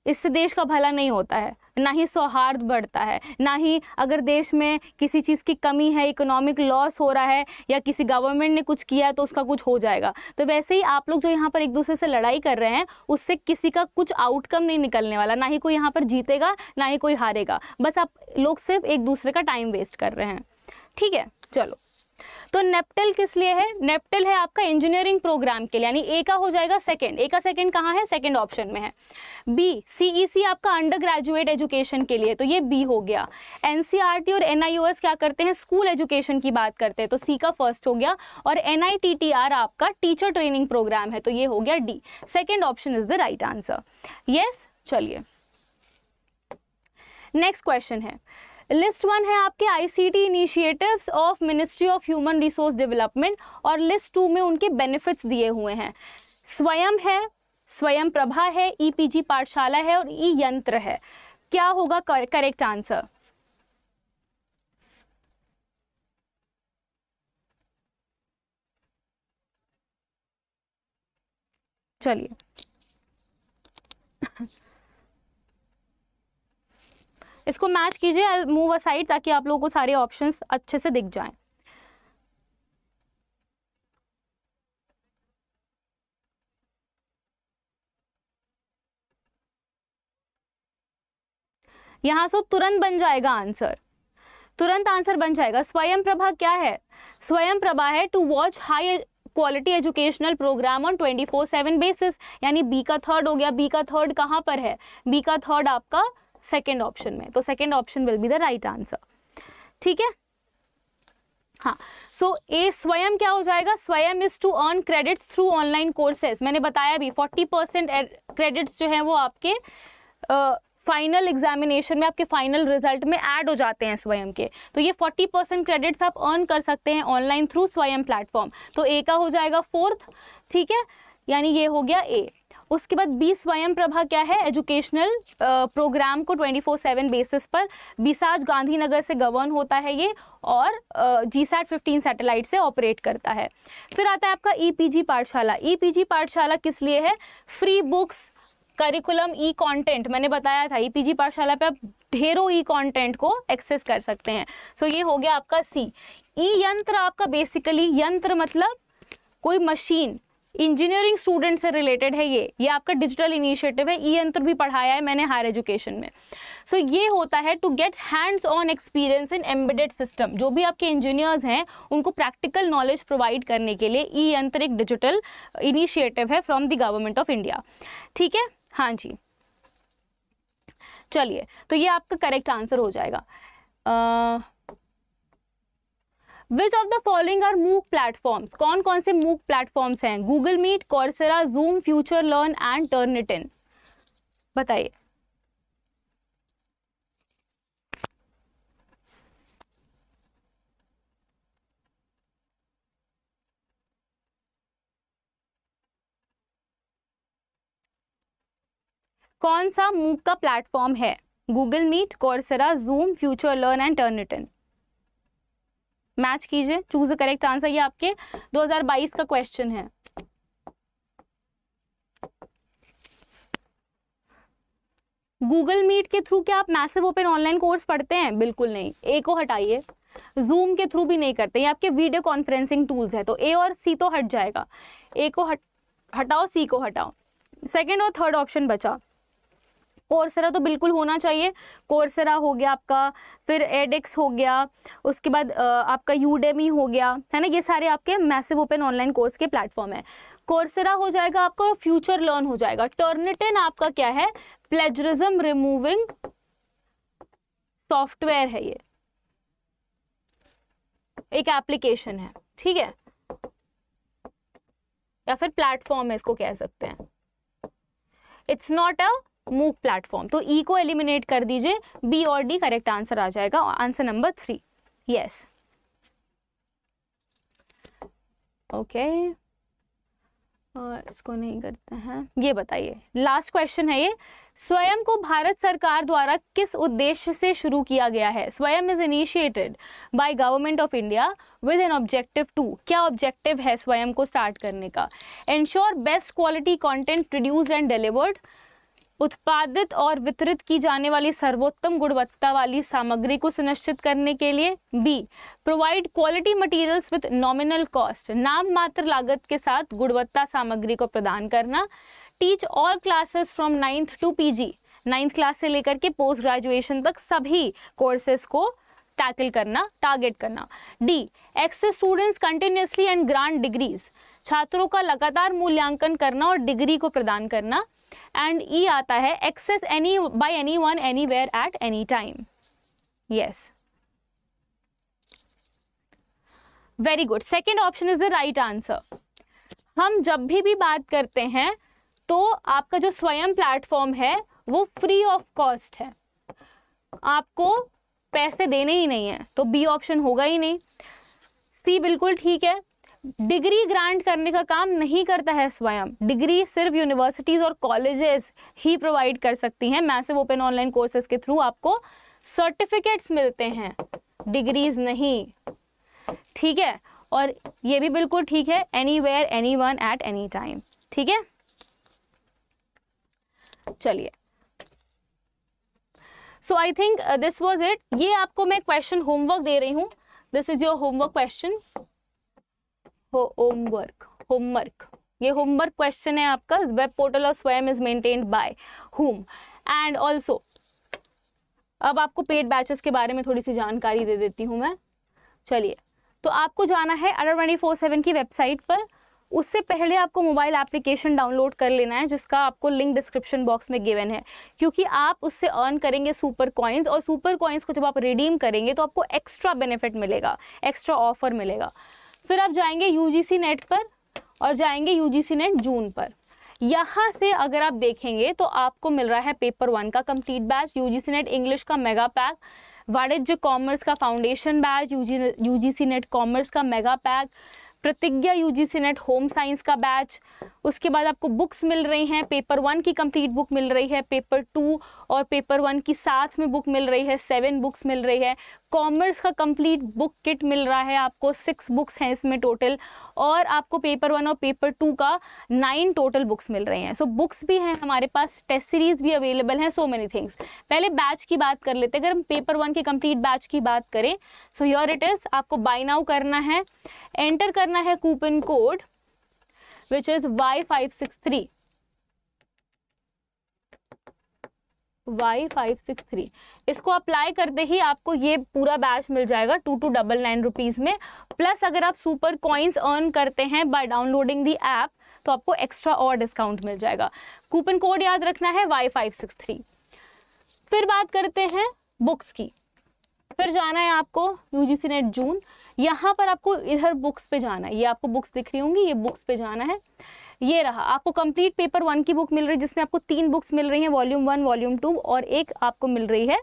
इससे देश का भला नहीं होता है ना ही सौहार्द बढ़ता है ना ही अगर देश में किसी चीज़ की कमी है इकोनॉमिक लॉस हो रहा है या किसी गवर्नमेंट ने कुछ किया है तो उसका कुछ हो जाएगा तो वैसे ही आप लोग जो यहाँ पर एक दूसरे से लड़ाई कर रहे हैं उससे किसी का कुछ आउटकम नहीं निकलने वाला ना ही कोई यहाँ पर जीतेगा ना ही कोई हारेगा बस आप लोग सिर्फ एक दूसरे का टाइम वेस्ट कर रहे हैं ठीक है चलो तो नेपटेल किस लिए है नेपटेल है आपका इंजीनियरिंग प्रोग्राम के लिए यानी ए का हो जाएगा सेकेंड ए का सेकेंड कहाँ है सेकेंड ऑप्शन में है बी सीईसी e आपका अंडर ग्रेजुएट एजुकेशन के लिए तो ये बी हो गया एनसीईआरटी e और एनआईओएस क्या करते हैं स्कूल एजुकेशन की बात करते हैं तो सी का फर्स्ट हो गया और एन आपका टीचर ट्रेनिंग प्रोग्राम है तो ये हो गया D second option is the right answer yes चलिए नेक्स्ट क्वेश्चन है लिस्ट वन है आपके ICT initiatives of ministry of human resource development और लिस्ट टू में उनके बेनिफिट्स दिए हुए हैं स्वयं है स्वयं प्रभा है ईपीजी e पाठशाला है और ई e यंत्र है क्या होगा करेक्ट आंसर चलिए इसको मैच कीजिए मूव अ साइड ताकि आप लोगों को सारे ऑप्शन अच्छे से दिख जाए यहां से तुरंत बन जाएगा आंसर तुरंत आंसर बन जाएगा स्वयं प्रभा क्या है स्वयं प्रभा है to watch high quality educational program on twenty four seven basis यानी बी का थर्ड हो गया बी का थर्ड कहाँ पर है बी का थर्ड आपका सेकेंड ऑप्शन में तो second option will be the right answer ठीक है हाँ सो so, ए स्वयं क्या हो जाएगा Swayam is to earn credit through online courses मैंने बताया भी फोर्टी परसेंट क्रेडिट जो है वो आपके फाइनल एग्जामिनेशन में आपके फाइनल रिजल्ट में ऐड हो जाते हैं स्वयं के तो ये फोर्टी परसेंट क्रेडिट्स आप अर्न कर सकते हैं ऑनलाइन थ्रू स्वयं प्लेटफॉर्म तो ए का हो जाएगा फोर्थ ठीक है यानी ये हो गया ए उसके बाद बी स्वयं प्रभा क्या है एजुकेशनल प्रोग्राम को 24/7 बेसिस पर बीसाज गांधीनगर से गवर्न होता है ये और जी सैट फिफ्टीन सैटेलाइट से ऑपरेट करता है फिर आता है आपका EPG e Pathshala EPG e Pathshala किस लिए है free books curriculum E content मैंने बताया था ईपीजी e पाठशाला पे आप ढेरों ई कंटेंट को एक्सेस कर सकते हैं सो so, ये हो गया आपका सी ई यंत्र आपका बेसिकली यंत्र मतलब कोई मशीन इंजीनियरिंग स्टूडेंट से रिलेटेड है ये ये आपका डिजिटल इनिशिएटिव है ई यंत्र भी पढ़ाया है मैंने हायर एजुकेशन में सो so, ये होता है to get hands on experience in embedded system जो भी आपके इंजीनियर्स हैं उनको प्रैक्टिकल नॉलेज प्रोवाइड करने के लिए ई यंत्र एक डिजिटल इनिशिएटिव है from the government of India ठीक है हाँ जी चलिए तो ये आपका करेक्ट आंसर हो जाएगा ah, which of the following are MOOC platforms कौन कौन से मूक प्लेटफॉर्म्स हैं Google Meet Coursera Zoom FutureLearn and in बताइए कौन सा मूक का प्लेटफॉर्म है Google Meet Coursera Zoom FutureLearn and in match कीजिए चूज द करेक्ट आंसर ये आपके 2022 का क्वेश्चन है गूगल मीट के थ्रू क्या आप मैसिव ओपन ऑनलाइन कोर्स पढ़ते हैं बिल्कुल नहीं ए को हटाइए जूम के थ्रू भी नहीं करते ये आपके वीडियो कॉन्फ्रेंसिंग टूल्स है तो ए और सी तो हट जाएगा ए को हट हटाओ सी को हटाओ सेकेंड और थर्ड ऑप्शन बचा कोर्सरा तो बिल्कुल होना चाहिए कोर्सरा हो गया आपका फिर एडेक्स हो गया उसके बाद आपका यूडेमी हो गया है ना ये सारे आपके मैसिव ओपन ऑनलाइन कोर्स के प्लेटफॉर्म है कोर्सरा हो जाएगा आपका और फ्यूचर लर्न हो जाएगा टर्निटिन आपका क्या है प्लेजरिज्म रिमूविंग सॉफ्टवेयर है ये एक एप्लीकेशन है ठीक है या फिर प्लेटफॉर्म है इसको कह सकते हैं इट्स नॉट अ मूक प्लेटफॉर्म तो ई e को एलिमिनेट कर दीजिए बी और डी करेक्ट आंसर आ जाएगा answer number three yes okay इसको नहीं करते हैं ये बताइए लास्ट क्वेश्चन है ये स्वयं को भारत सरकार द्वारा किस उद्देश्य से शुरू किया गया है Swayam is initiated by government of India with an objective to क्या ऑब्जेक्टिव है स्वयं को स्टार्ट करने का ensure best quality content produced and delivered उत्पादित और वितरित की जाने वाली सर्वोत्तम गुणवत्ता वाली सामग्री को सुनिश्चित करने के लिए B provide quality materials with nominal cost नाम मात्र लागत के साथ गुणवत्ता सामग्री को प्रदान करना teach all classes from ninth to P G ninth class से लेकर के पोस्ट ग्रेजुएशन तक सभी कोर्सेस को टैकल करना टारगेट करना D access students continuously and grand degrees छात्रों का लगातार मूल्यांकन करना और डिग्री को प्रदान करना एंड ई e आता है access any by anyone anywhere at any time yes very good second option is the right answer हम जब भी भी बात करते हैं तो आपका जो स्वयं प्लेटफॉर्म है वो फ्री ऑफ कॉस्ट है आपको पैसे देने ही नहीं है तो बी ऑप्शन होगा ही नहीं सी बिल्कुल ठीक है डिग्री ग्रांट करने का काम नहीं करता है स्वयं डिग्री सिर्फ यूनिवर्सिटीज़ और कॉलेजेस ही प्रोवाइड कर सकती हैं मैसिव ओपन ऑनलाइन कोर्सेज के थ्रू आपको सर्टिफिकेट्स मिलते हैं डिग्रीज नहीं ठीक है और ये भी बिल्कुल ठीक है anywhere anyone at any time ठीक है चलिए so I think this was it ये आपको मैं क्वेश्चन होमवर्क दे रही हूँ this is your homework question homework homework ये होमवर्क क्वेश्चन है आपका वेब पोर्टल और Swayam is maintained by home and also अब आपको पेड बैचेस के बारे में थोड़ी सी जानकारी दे देती हूँ मैं चलिए तो आपको जाना है अडर ट्वेंटी फोर सेवन की वेबसाइट पर उससे पहले आपको मोबाइल एप्लीकेशन डाउनलोड कर लेना है जिसका आपको लिंक डिस्क्रिप्शन बॉक्स में गिवन है क्योंकि आप उससे अर्न करेंगे सुपर कॉइन्स और सुपर कॉइन्स को जब आप रिडीम करेंगे तो आपको एक्स्ट्रा बेनिफिट मिलेगा एक्स्ट्रा ऑफर मिलेगा फिर आप जाएंगे यूजीसी नेट पर और जाएंगे यूजीसी नेट जून पर यहाँ से अगर आप देखेंगे तो आपको मिल रहा है पेपर वन का complete batch C NET English का मेगा पैक वाणिज्य कॉमर्स का फाउंडेशन बैच जी सी नेट कॉमर्स का mega pack Pratigya UGC NET home science का बैच उसके बाद आपको बुक्स मिल रही हैं पेपर वन की कंप्लीट बुक मिल रही है पेपर टू और पेपर वन की साथ में बुक मिल रही है सेवन बुक्स मिल रही है कॉमर्स का कंप्लीट बुक किट मिल रहा है आपको सिक्स बुक्स हैं इसमें टोटल और आपको पेपर वन और पेपर टू का नाइन टोटल बुक्स मिल रहे हैं सो बुक्स भी हैं हमारे पास टेस्ट सीरीज भी अवेलेबल हैं सो मेनी थिंग्स पहले बैच की बात कर लेते हैं अगर हम पेपर वन के कंप्लीट बैच की बात करें सो योर इट इज़ आपको बाई नाउ करना है एंटर कर करना है coupon code which is Y five six three Y five six three इसको अप्लाई करते ही आपको ये पूरा बैच मिल जाएगा two two double nine rupees में प्लस अगर आप सुपर कॉइन्स अर्न करते हैं बाय डाउनलोडिंग दी ऐप तो आपको एक्स्ट्रा और डिस्काउंट मिल जाएगा कूपन कोड याद रखना है वाई फाइव सिक्स थ्री फिर बात करते हैं बुक्स की फिर जाना है आपको यू जी सी नेट जून यहाँ पर आपको इधर बुक्स पे जाना है ये आपको बुक्स दिख रही होंगी ये बुक्स पे जाना है ये रहा आपको कंप्लीट पेपर वन की बुक मिल रही है जिसमें आपको तीन बुक्स मिल रही हैं वॉल्यूम वन वॉल्यूम टू और एक आपको मिल रही है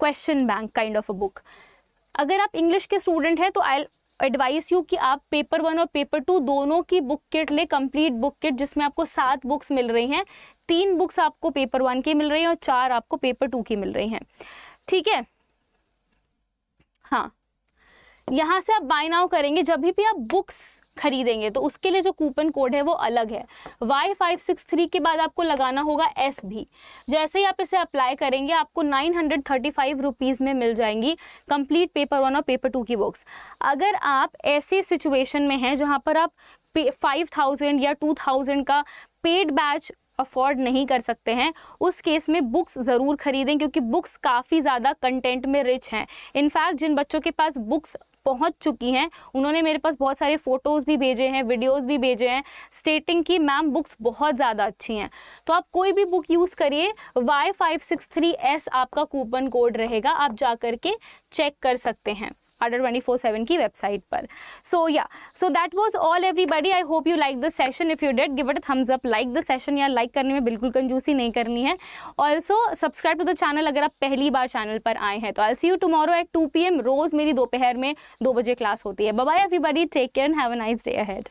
question bank kind of a book अगर आप इंग्लिश के स्टूडेंट हैं तो आई एडवाइस यू कि आप पेपर वन और पेपर टू दोनों की बुक किट लें कंप्लीट बुक किट जिसमें आपको सात बुक्स मिल रही हैं तीन बुक्स आपको पेपर वन की मिल रही हैं और चार आपको पेपर टू की मिल रही हैं ठीक है हाँ यहाँ से आप बाय नाउ करेंगे जब भी आप बुक्स खरीदेंगे तो उसके लिए जो कूपन कोड है वो अलग है वाई फाइव सिक्स थ्री के बाद आपको लगाना होगा एस भी जैसे ही आप इसे अप्लाई करेंगे आपको nine hundred thirty five rupees में मिल जाएंगी कंप्लीट पेपर वन और पेपर टू की बुक्स अगर आप ऐसी सिचुएशन में हैं जहाँ पर आप फाइव थाउजेंड या टू थाउजेंड का पेड बैच अफोर्ड नहीं कर सकते हैं उस केस में बुक्स ज़रूर खरीदें क्योंकि बुक्स काफ़ी ज़्यादा कंटेंट में रिच हैं इनफैक्ट जिन बच्चों के पास बुक्स पहुंच चुकी हैं उन्होंने मेरे पास बहुत सारे फ़ोटोज़ भी भेजे हैं वीडियोज़ भी भेजे हैं स्टेटिंग की मैम बुक्स बहुत ज़्यादा अच्छी हैं तो आप कोई भी बुक यूज़ करिए Y five six three S आपका कूपन कोड रहेगा आप जा करके चेक कर सकते हैं अडर ट्वेंटी फोर सेवन की वेबसाइट पर सो या so that was all everybody I hope you like this session if you did give it thumbs up like the session या लाइक करने में बिल्कुल कंजूसी नहीं करनी है also subscribe to the channel अगर आप पहली बार चैनल पर आए हैं तो I see you tomorrow at two PM एम रोज़ मेरी दोपहर में दो बजे क्लास होती है bye everybody take care and have a nice day ahead